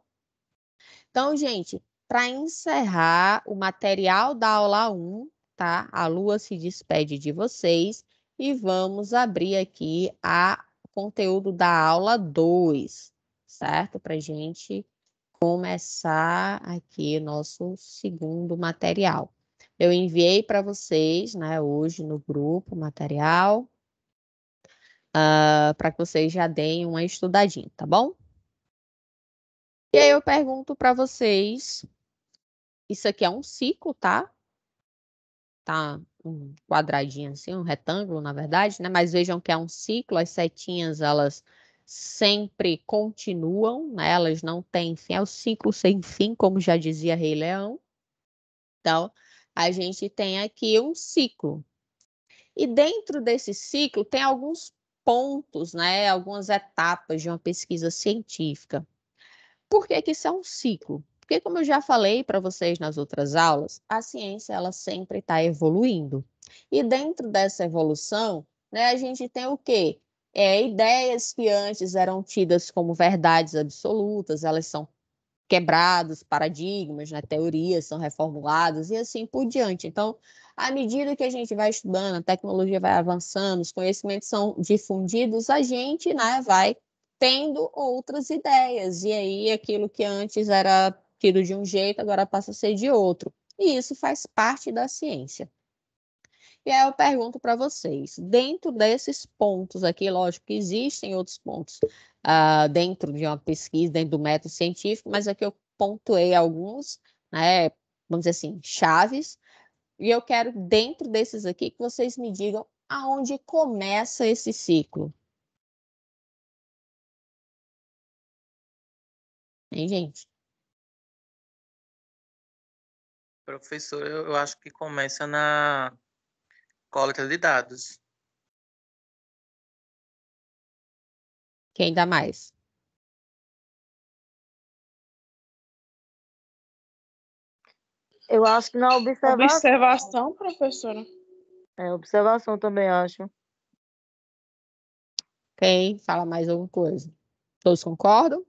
Então, gente, para encerrar o material da aula 1, tá? A lua se despede de vocês e vamos abrir aqui a conteúdo da aula 2, certo? Para gente começar aqui nosso segundo material. Eu enviei para vocês, né, hoje no grupo, material, uh, ah, para que vocês já deem uma estudadinha, tá bom? E aí eu pergunto para vocês, isso aqui é um ciclo, tá? Tá um quadradinho assim, um retângulo, na verdade, né? Mas vejam que é um ciclo, as setinhas, elas sempre continuam, né? elas não têm fim, é o ciclo sem fim, como já dizia Rei Leão. Então, a gente tem aqui um ciclo. E dentro desse ciclo tem alguns pontos, né, algumas etapas de uma pesquisa científica. Por que, que isso é um ciclo? Porque, como eu já falei para vocês nas outras aulas, a ciência ela sempre está evoluindo. E dentro dessa evolução, né, a gente tem o quê? É, ideias que antes eram tidas como verdades absolutas, elas são quebrados, paradigmas, né, teorias são reformuladas e assim por diante. Então, à medida que a gente vai estudando, a tecnologia vai avançando, os conhecimentos são difundidos, a gente né, vai tendo outras ideias. E aí, aquilo que antes era tido de um jeito, agora passa a ser de outro. E isso faz parte da ciência. E aí eu pergunto para vocês, dentro desses pontos aqui, lógico que existem outros pontos uh, dentro de uma pesquisa, dentro do método científico, mas aqui eu pontuei alguns, né, vamos dizer assim, chaves, e eu quero, dentro desses aqui, que vocês me digam aonde começa esse ciclo. Hein, gente? Professor, eu, eu acho que começa na psicóloga de dados. Quem dá mais? Eu acho que na observação. Observação, professora. É, observação também, acho. Quem fala mais alguma coisa? Todos concordam?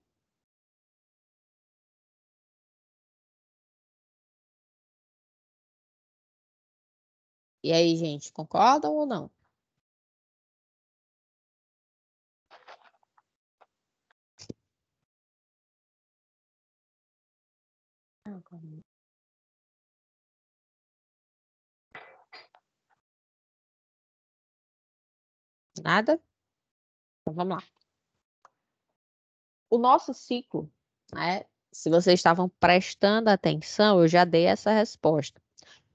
E aí, gente, concordam ou não? Nada? Então vamos lá. O nosso ciclo, né? Se vocês estavam prestando atenção, eu já dei essa resposta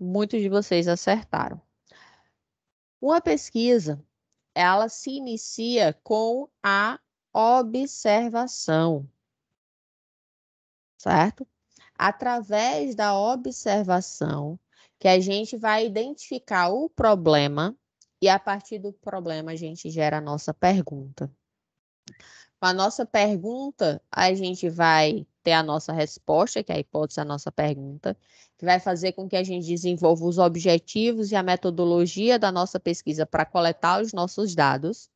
muitos de vocês acertaram. Uma pesquisa, ela se inicia com a observação, certo? Através da observação, que a gente vai identificar o problema e a partir do problema a gente gera a nossa pergunta. Com a nossa pergunta, a gente vai ter a nossa resposta, que é a hipótese, a nossa pergunta, que vai fazer com que a gente desenvolva os objetivos e a metodologia da nossa pesquisa para coletar os nossos dados,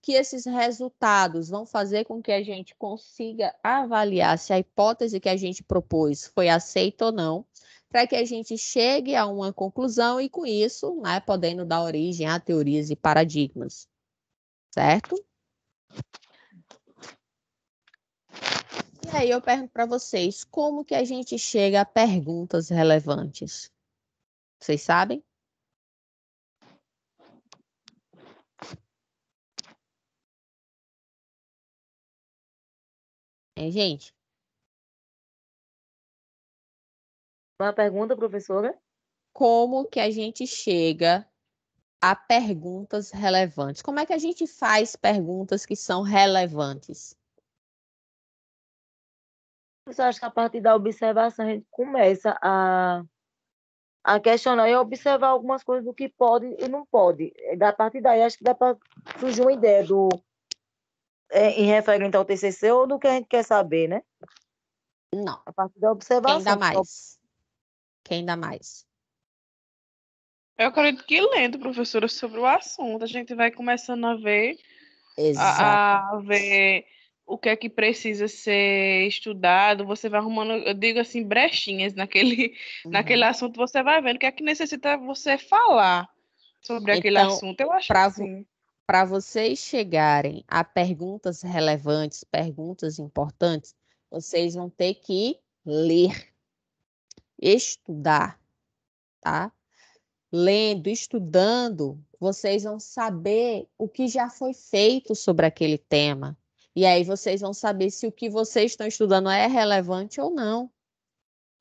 que esses resultados vão fazer com que a gente consiga avaliar se a hipótese que a gente propôs foi aceita ou não, para que a gente chegue a uma conclusão e, com isso, né, podendo dar origem a teorias e paradigmas. Certo? E aí eu pergunto para vocês, como que a gente chega a perguntas relevantes? Vocês sabem? É, gente? Uma pergunta, professora? Como que a gente chega a perguntas relevantes? Como é que a gente faz perguntas que são relevantes? eu acho que a partir da observação a gente começa a, a questionar e observar algumas coisas do que pode e não pode. É, da partir daí, acho que dá para surgir uma ideia do é, em referente ao TCC ou do que a gente quer saber, né? Não. A partir da observação. Quem dá mais? Quem dá mais? Eu acredito que lendo, professora, sobre o assunto, a gente vai começando a ver, Exato. a, a ver o que é que precisa ser estudado, você vai arrumando, eu digo assim, brechinhas naquele, uhum. naquele assunto, você vai vendo o que é que necessita você falar sobre então, aquele assunto. Eu acho pra, assim. Para vocês chegarem a perguntas relevantes, perguntas importantes, vocês vão ter que ler, estudar, tá? Lendo, estudando, vocês vão saber o que já foi feito sobre aquele tema e aí vocês vão saber se o que vocês estão estudando é relevante ou não.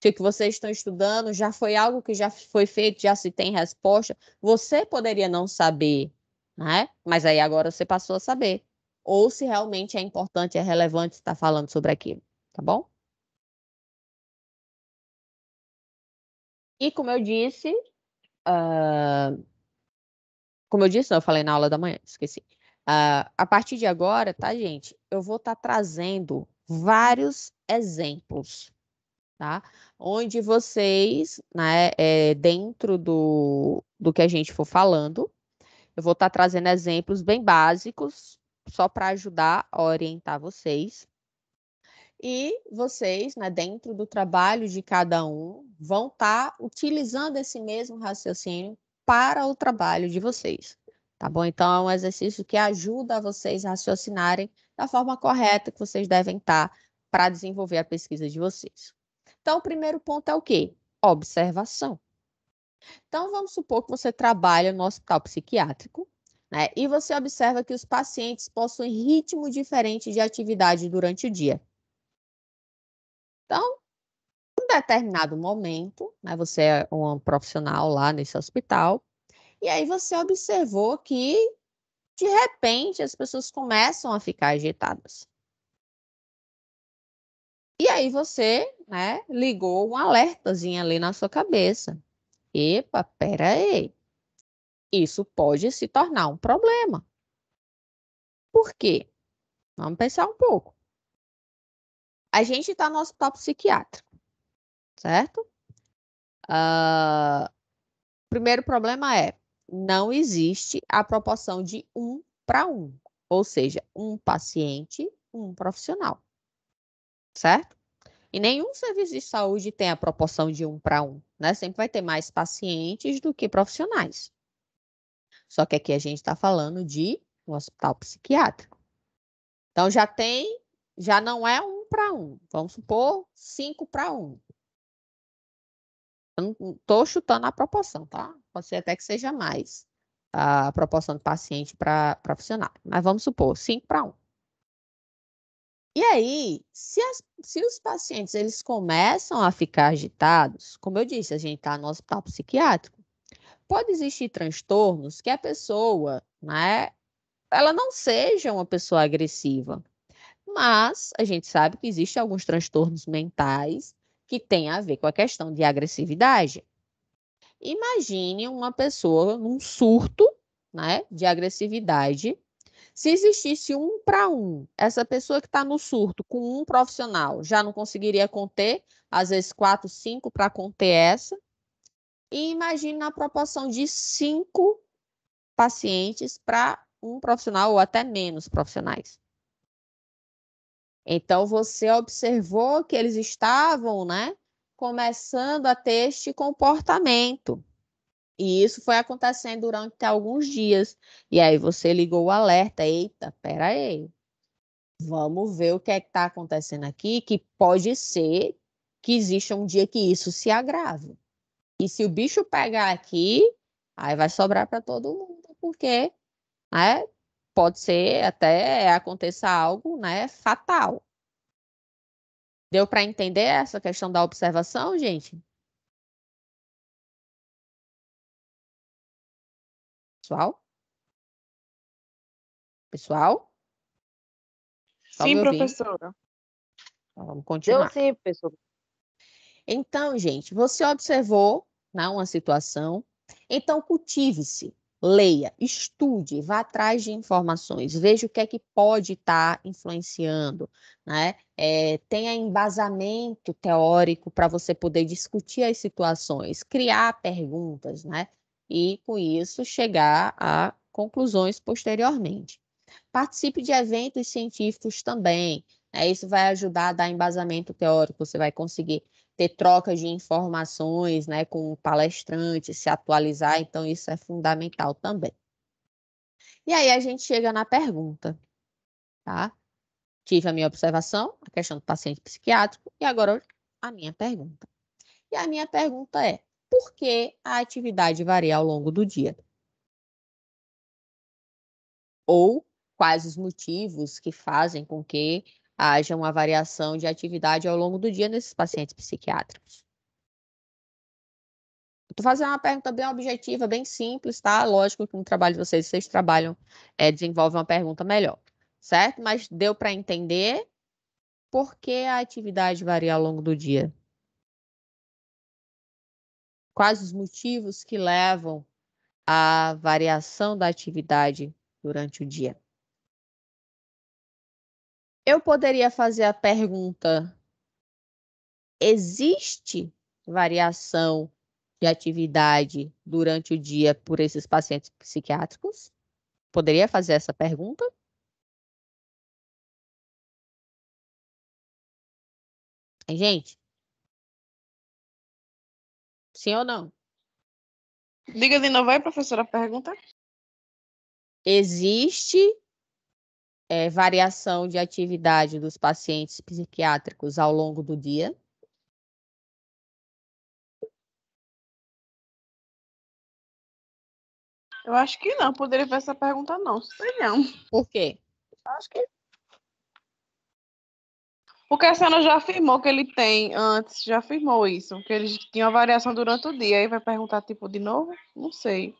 Se o que vocês estão estudando já foi algo que já foi feito, já se tem resposta, você poderia não saber, né? Mas aí agora você passou a saber. Ou se realmente é importante, é relevante estar falando sobre aquilo, tá bom? E como eu disse, uh... como eu disse, não, eu falei na aula da manhã, esqueci. Ah, a partir de agora, tá, gente? Eu vou estar tá trazendo vários exemplos, tá? Onde vocês, né, é, dentro do, do que a gente for falando, eu vou estar tá trazendo exemplos bem básicos, só para ajudar a orientar vocês. E vocês, né, dentro do trabalho de cada um, vão estar tá utilizando esse mesmo raciocínio para o trabalho de vocês. Tá bom? Então, é um exercício que ajuda vocês a raciocinarem da forma correta que vocês devem estar tá para desenvolver a pesquisa de vocês. Então, o primeiro ponto é o quê? Observação. Então, vamos supor que você trabalha no hospital psiquiátrico, né? E você observa que os pacientes possuem ritmo diferente de atividade durante o dia. Então, em determinado momento, né, você é um profissional lá nesse hospital, e aí você observou que, de repente, as pessoas começam a ficar agitadas. E aí você né, ligou um alertazinho ali na sua cabeça. Epa, peraí. Isso pode se tornar um problema. Por quê? Vamos pensar um pouco. A gente está no hospital psiquiátrico, certo? Uh, primeiro problema é: não existe a proporção de um para um, ou seja, um paciente, um profissional, certo? E nenhum serviço de saúde tem a proporção de um para um, né? Sempre vai ter mais pacientes do que profissionais. Só que aqui a gente está falando de um hospital psiquiátrico. Então já tem, já não é um para um. Vamos supor cinco para um. Eu não estou chutando a proporção, tá? Pode ser até que seja mais a proporção de paciente para profissional. Mas vamos supor, 5 para 1. E aí, se, as, se, os pacientes eles começam a ficar agitados, como eu disse, a gente está no hospital psiquiátrico, pode existir transtornos que a pessoa, né, ela não seja uma pessoa agressiva, mas a gente sabe que existem alguns transtornos mentais que tem a ver com a questão de agressividade. Imagine uma pessoa num surto né, de agressividade. Se existisse um para um, essa pessoa que está no surto com um profissional já não conseguiria conter, às vezes quatro, cinco para conter essa. E imagine na proporção de cinco pacientes para um profissional ou até menos profissionais. Então você observou que eles estavam, né, começando a ter este comportamento. E isso foi acontecendo durante alguns dias. E aí você ligou o alerta, eita, pera aí. Vamos ver o que é está acontecendo aqui, que pode ser que exista um dia que isso se agrave. E se o bicho pegar aqui, aí vai sobrar para todo mundo, porque né, pode ser até aconteça algo, né, fatal. Deu para entender essa questão da observação, gente? Pessoal? Pessoal? Só tá sim, professora. Então, vamos continuar. Eu sim, professora. Então, gente, você observou né, uma situação, então cultive-se leia, estude, vá atrás de informações, veja o que é que pode estar tá influenciando, né? É, tenha embasamento teórico para você poder discutir as situações, criar perguntas, né? E com isso chegar a conclusões posteriormente. Participe de eventos científicos também. é Isso vai ajudar a dar embasamento teórico, você vai conseguir ter trocas de informações né, com palestrantes, se atualizar, então isso é fundamental também. E aí a gente chega na pergunta, tá? Tive a minha observação, a questão do paciente psiquiátrico, e agora a minha pergunta. E a minha pergunta é: por que a atividade varia ao longo do dia? Ou quais os motivos que fazem com que haja uma variação de atividade ao longo do dia nesses pacientes psiquiátricos. Estou fazendo uma pergunta bem objetiva, bem simples, tá? Lógico que no trabalho de vocês, vocês trabalham, é, desenvolvem uma pergunta melhor, certo? Mas deu para entender por que a atividade varia ao longo do dia? Quais os motivos que levam à variação da atividade durante o dia? eu poderia fazer a pergunta: existe variação de atividade durante o dia por esses pacientes psiquiátricos? Poderia fazer essa pergunta? Gente? Sim ou não? Diga de novo aí, professora, a pergunta. Existe é, variação de atividade dos pacientes psiquiátricos ao longo do dia. Eu acho que não, poderia ver essa pergunta não, sei não. Por quê? Acho que porque a senhora já afirmou que ele tem antes, já afirmou isso, que ele tinha uma variação durante o dia. Aí vai perguntar tipo de novo? Não sei.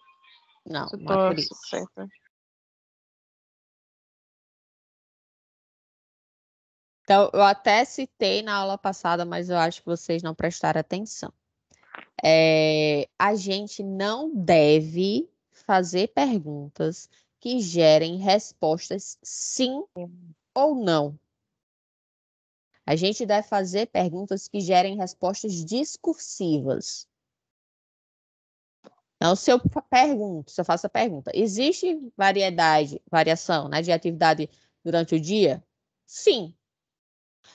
Não, se não é por isso. Certa. Então, eu até citei na aula passada, mas eu acho que vocês não prestaram atenção. É, a gente não deve fazer perguntas que gerem respostas sim ou não. A gente deve fazer perguntas que gerem respostas discursivas. Então, se eu pergunto, se eu faço a pergunta, existe variedade, variação né, de atividade durante o dia? Sim.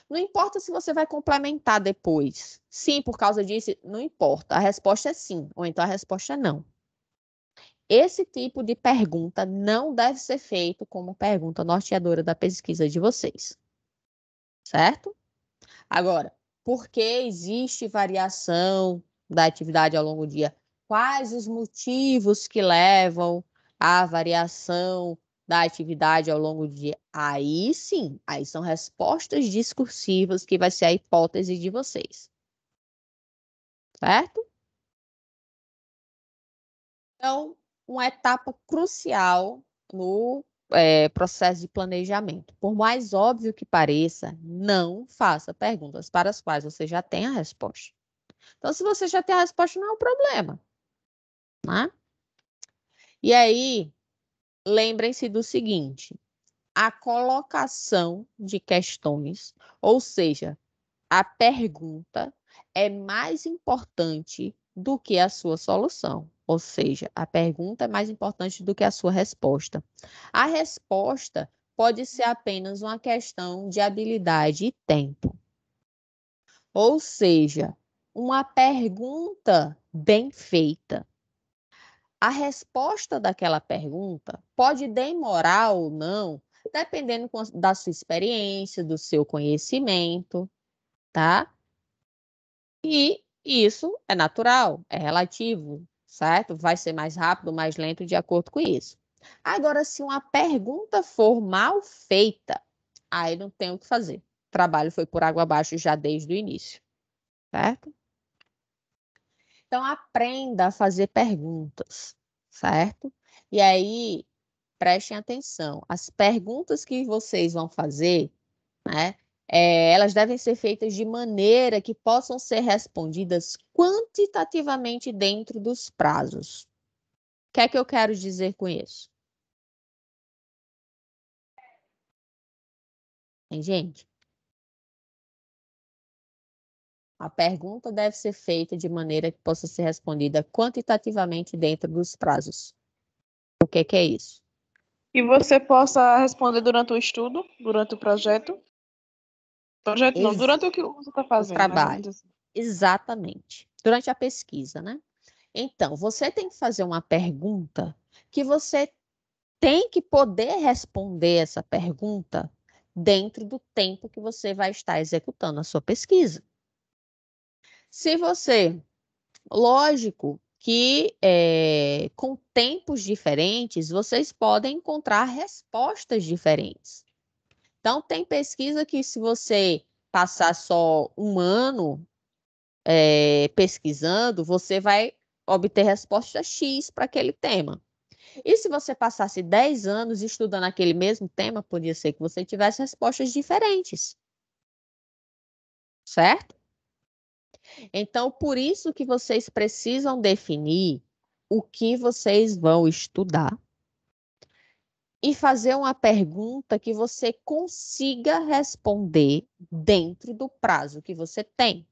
Não importa se você vai complementar depois. Sim, por causa disso, não importa. A resposta é sim, ou então a resposta é não. Esse tipo de pergunta não deve ser feito como pergunta norteadora da pesquisa de vocês. Certo? Agora, por que existe variação da atividade ao longo do dia? Quais os motivos que levam à variação da atividade ao longo de aí sim, aí são respostas discursivas que vai ser a hipótese de vocês. Certo? Então, uma etapa crucial no é, processo de planejamento. Por mais óbvio que pareça, não faça perguntas para as quais você já tem a resposta. Então, se você já tem a resposta, não é um problema. Né? E aí, lembrem-se do seguinte: a colocação de questões, ou seja, a pergunta é mais importante do que a sua solução. Ou seja, a pergunta é mais importante do que a sua resposta. A resposta pode ser apenas uma questão de habilidade e tempo. Ou seja, uma pergunta bem feita a resposta daquela pergunta pode demorar ou não, dependendo da sua experiência, do seu conhecimento, tá? E isso é natural, é relativo, certo? Vai ser mais rápido, mais lento de acordo com isso. Agora, se uma pergunta for mal feita, aí não tem o que fazer. O trabalho foi por água abaixo já desde o início, certo? Então, aprenda a fazer perguntas, certo? E aí, prestem atenção: as perguntas que vocês vão fazer, né? É, elas devem ser feitas de maneira que possam ser respondidas quantitativamente dentro dos prazos. O que é que eu quero dizer com isso? Tem gente? A pergunta deve ser feita de maneira que possa ser respondida quantitativamente dentro dos prazos. O que, que é isso? Que você possa responder durante o estudo, durante o projeto. Projeto Ex não, durante o que você está fazendo. Né, o trabalho. Né? Exatamente. Durante a pesquisa, né? Então, você tem que fazer uma pergunta que você tem que poder responder essa pergunta dentro do tempo que você vai estar executando a sua pesquisa. Se você, lógico que é, com tempos diferentes, vocês podem encontrar respostas diferentes. Então, tem pesquisa que, se você passar só um ano é, pesquisando, você vai obter resposta X para aquele tema. E se você passasse 10 anos estudando aquele mesmo tema, podia ser que você tivesse respostas diferentes. Certo? Então, por isso que vocês precisam definir o que vocês vão estudar e fazer uma pergunta que você consiga responder dentro do prazo que você tem.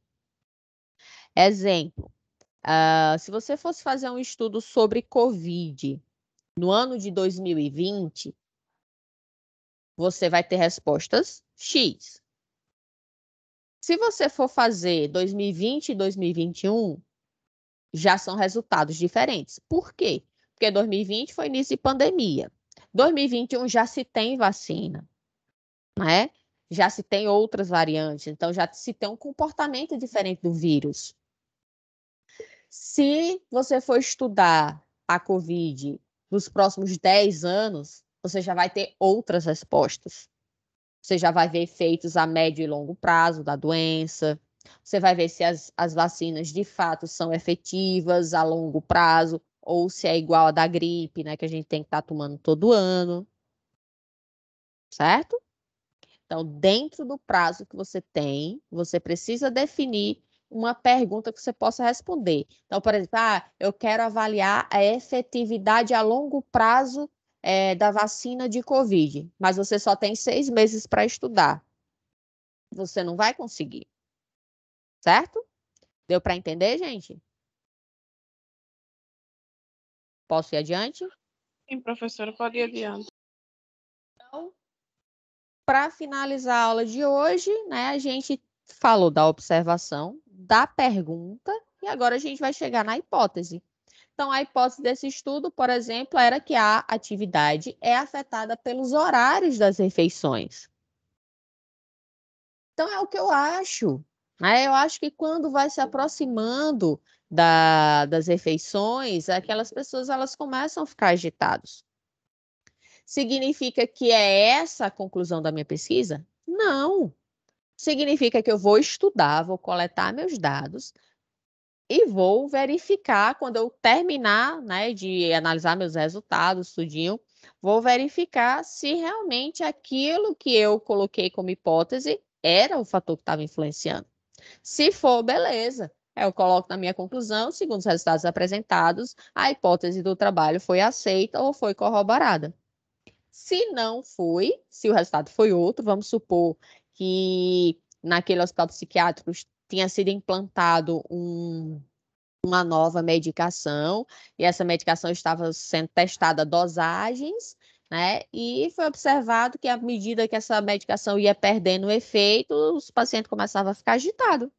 Exemplo, uh, se você fosse fazer um estudo sobre Covid no ano de 2020, você vai ter respostas X. Se você for fazer 2020 e 2021, já são resultados diferentes. Por quê? Porque 2020 foi início de pandemia. 2021 já se tem vacina, né? Já se tem outras variantes, então já se tem um comportamento diferente do vírus. Se você for estudar a COVID nos próximos 10 anos, você já vai ter outras respostas. Você já vai ver efeitos a médio e longo prazo da doença. Você vai ver se as, as vacinas de fato são efetivas a longo prazo ou se é igual a da gripe, né, que a gente tem que estar tá tomando todo ano. Certo? Então, dentro do prazo que você tem, você precisa definir uma pergunta que você possa responder. Então, por exemplo, ah, eu quero avaliar a efetividade a longo prazo é, da vacina de Covid, mas você só tem seis meses para estudar. Você não vai conseguir. Certo? Deu para entender, gente? Posso ir adiante? Sim, professora, pode ir adiante. Então, para finalizar a aula de hoje, né, a gente falou da observação, da pergunta, e agora a gente vai chegar na hipótese. Então, a hipótese desse estudo, por exemplo, era que a atividade é afetada pelos horários das refeições. Então, é o que eu acho. Né? Eu acho que quando vai se aproximando da, das refeições, aquelas pessoas elas começam a ficar agitadas. Significa que é essa a conclusão da minha pesquisa? Não. Significa que eu vou estudar, vou coletar meus dados, e vou verificar quando eu terminar, né, de analisar meus resultados, tudinho, vou verificar se realmente aquilo que eu coloquei como hipótese era o fator que estava influenciando. Se for, beleza. Eu coloco na minha conclusão, segundo os resultados apresentados, a hipótese do trabalho foi aceita ou foi corroborada. Se não foi, se o resultado foi outro, vamos supor que naquele hospital psiquiátrico tinha sido implantado um, uma nova medicação, e essa medicação estava sendo testada dosagens, né? E foi observado que à medida que essa medicação ia perdendo o efeito, os pacientes começavam a ficar agitados.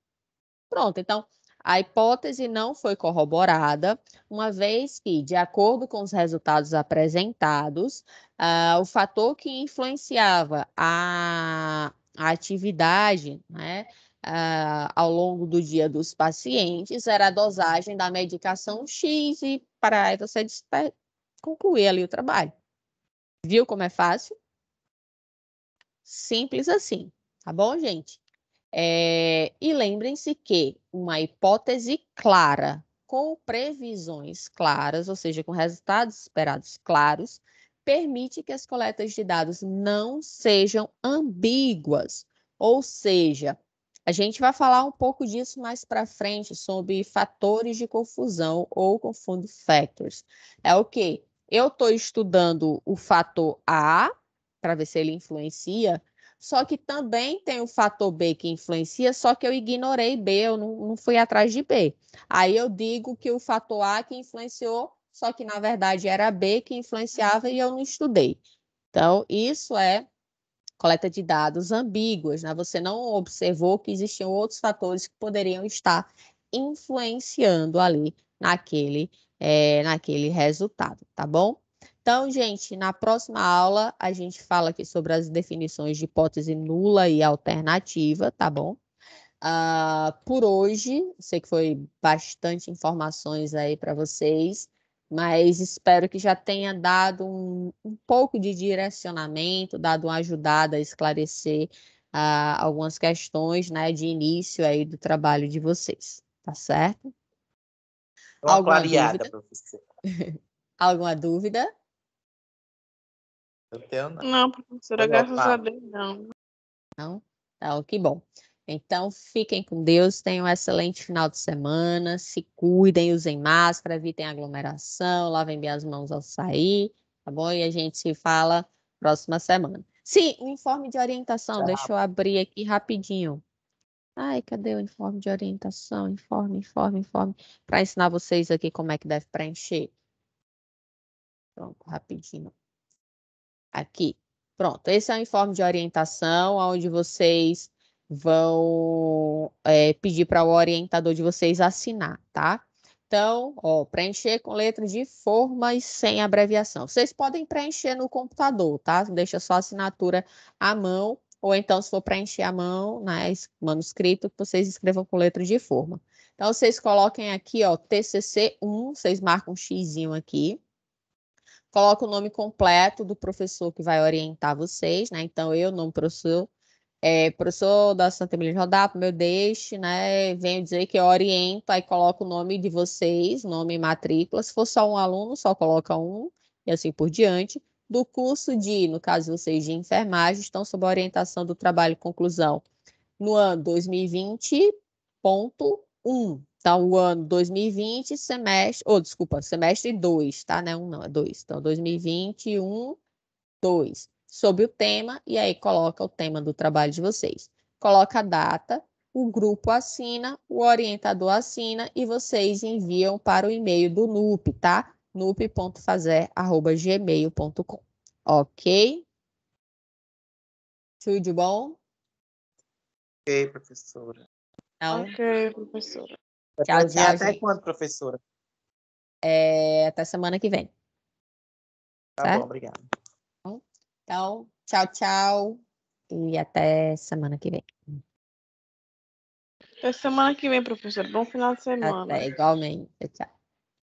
Pronto, então a hipótese não foi corroborada, uma vez que, de acordo com os resultados apresentados, uh, o fator que influenciava a, a atividade, né? Ah, ao longo do dia dos pacientes era a dosagem da medicação X e para você concluir ali o trabalho. Viu como é fácil? Simples assim, tá bom, gente? É, e lembrem-se que uma hipótese clara, com previsões claras, ou seja, com resultados esperados claros, permite que as coletas de dados não sejam ambíguas, ou seja, a gente vai falar um pouco disso mais para frente, sobre fatores de confusão ou confundo factors. É o que? Eu estou estudando o fator A, para ver se ele influencia, só que também tem o fator B que influencia, só que eu ignorei B, eu não, não fui atrás de B. Aí eu digo que o fator A que influenciou, só que na verdade era B que influenciava e eu não estudei. Então, isso é coleta de dados ambíguas, né? Você não observou que existiam outros fatores que poderiam estar influenciando ali naquele, é, naquele resultado, tá bom? Então, gente, na próxima aula a gente fala aqui sobre as definições de hipótese nula e alternativa, tá bom? Uh, por hoje, sei que foi bastante informações aí para vocês mas espero que já tenha dado um, um pouco de direcionamento, dado uma ajudada a esclarecer uh, algumas questões né, de início aí do trabalho de vocês, tá certo? Uma Alguma dúvida? professor. (laughs) Alguma dúvida? Eu tenho não. Não, professora, graças a Deus, não. Não? Tá, que bom. Então, fiquem com Deus, tenham um excelente final de semana, se cuidem, usem máscara, evitem aglomeração, lavem bem as mãos ao sair, tá bom? E a gente se fala próxima semana. Sim, o informe de orientação, Tchau. deixa eu abrir aqui rapidinho. Ai, cadê o informe de orientação? Informe, informe, informe. Para ensinar vocês aqui como é que deve preencher. Pronto, rapidinho. Aqui. Pronto, esse é o informe de orientação, onde vocês vão é, pedir para o orientador de vocês assinar, tá? Então, ó, preencher com letra de forma e sem abreviação. Vocês podem preencher no computador, tá? Deixa só a assinatura à mão, ou então, se for preencher à mão, né, manuscrito, vocês escrevam com letra de forma. Então, vocês coloquem aqui, ó, TCC1, vocês marcam um xizinho aqui. Coloca o nome completo do professor que vai orientar vocês, né? Então, eu, nome professor, é, professor da Santa Emília Rodapo, meu deixe, né? Venho dizer que orienta oriento, aí coloco o nome de vocês, nome e matrícula. Se for só um aluno, só coloca um, e assim por diante. Do curso de, no caso vocês, de enfermagem, estão sob a orientação do trabalho e conclusão no ano 2020.1. Então, o ano 2020, semestre, ou oh, desculpa, semestre 2, tá? Não é 1, um, não, é 2. Então, 2021, 2 sobre o tema, e aí coloca o tema do trabalho de vocês. Coloca a data, o grupo assina, o orientador assina e vocês enviam para o e-mail do NUP, tá? nup.fazer@gmail.com. OK? Tudo bom? OK, professora. Então, OK, professora. Tchau, tchau, até gente. quando, professora? É, até semana que vem. Tá, bom, obrigado. Então, tchau, tchau. E até semana que vem. Até semana que vem, professor. Bom final de semana. Até, igualmente. Tchau.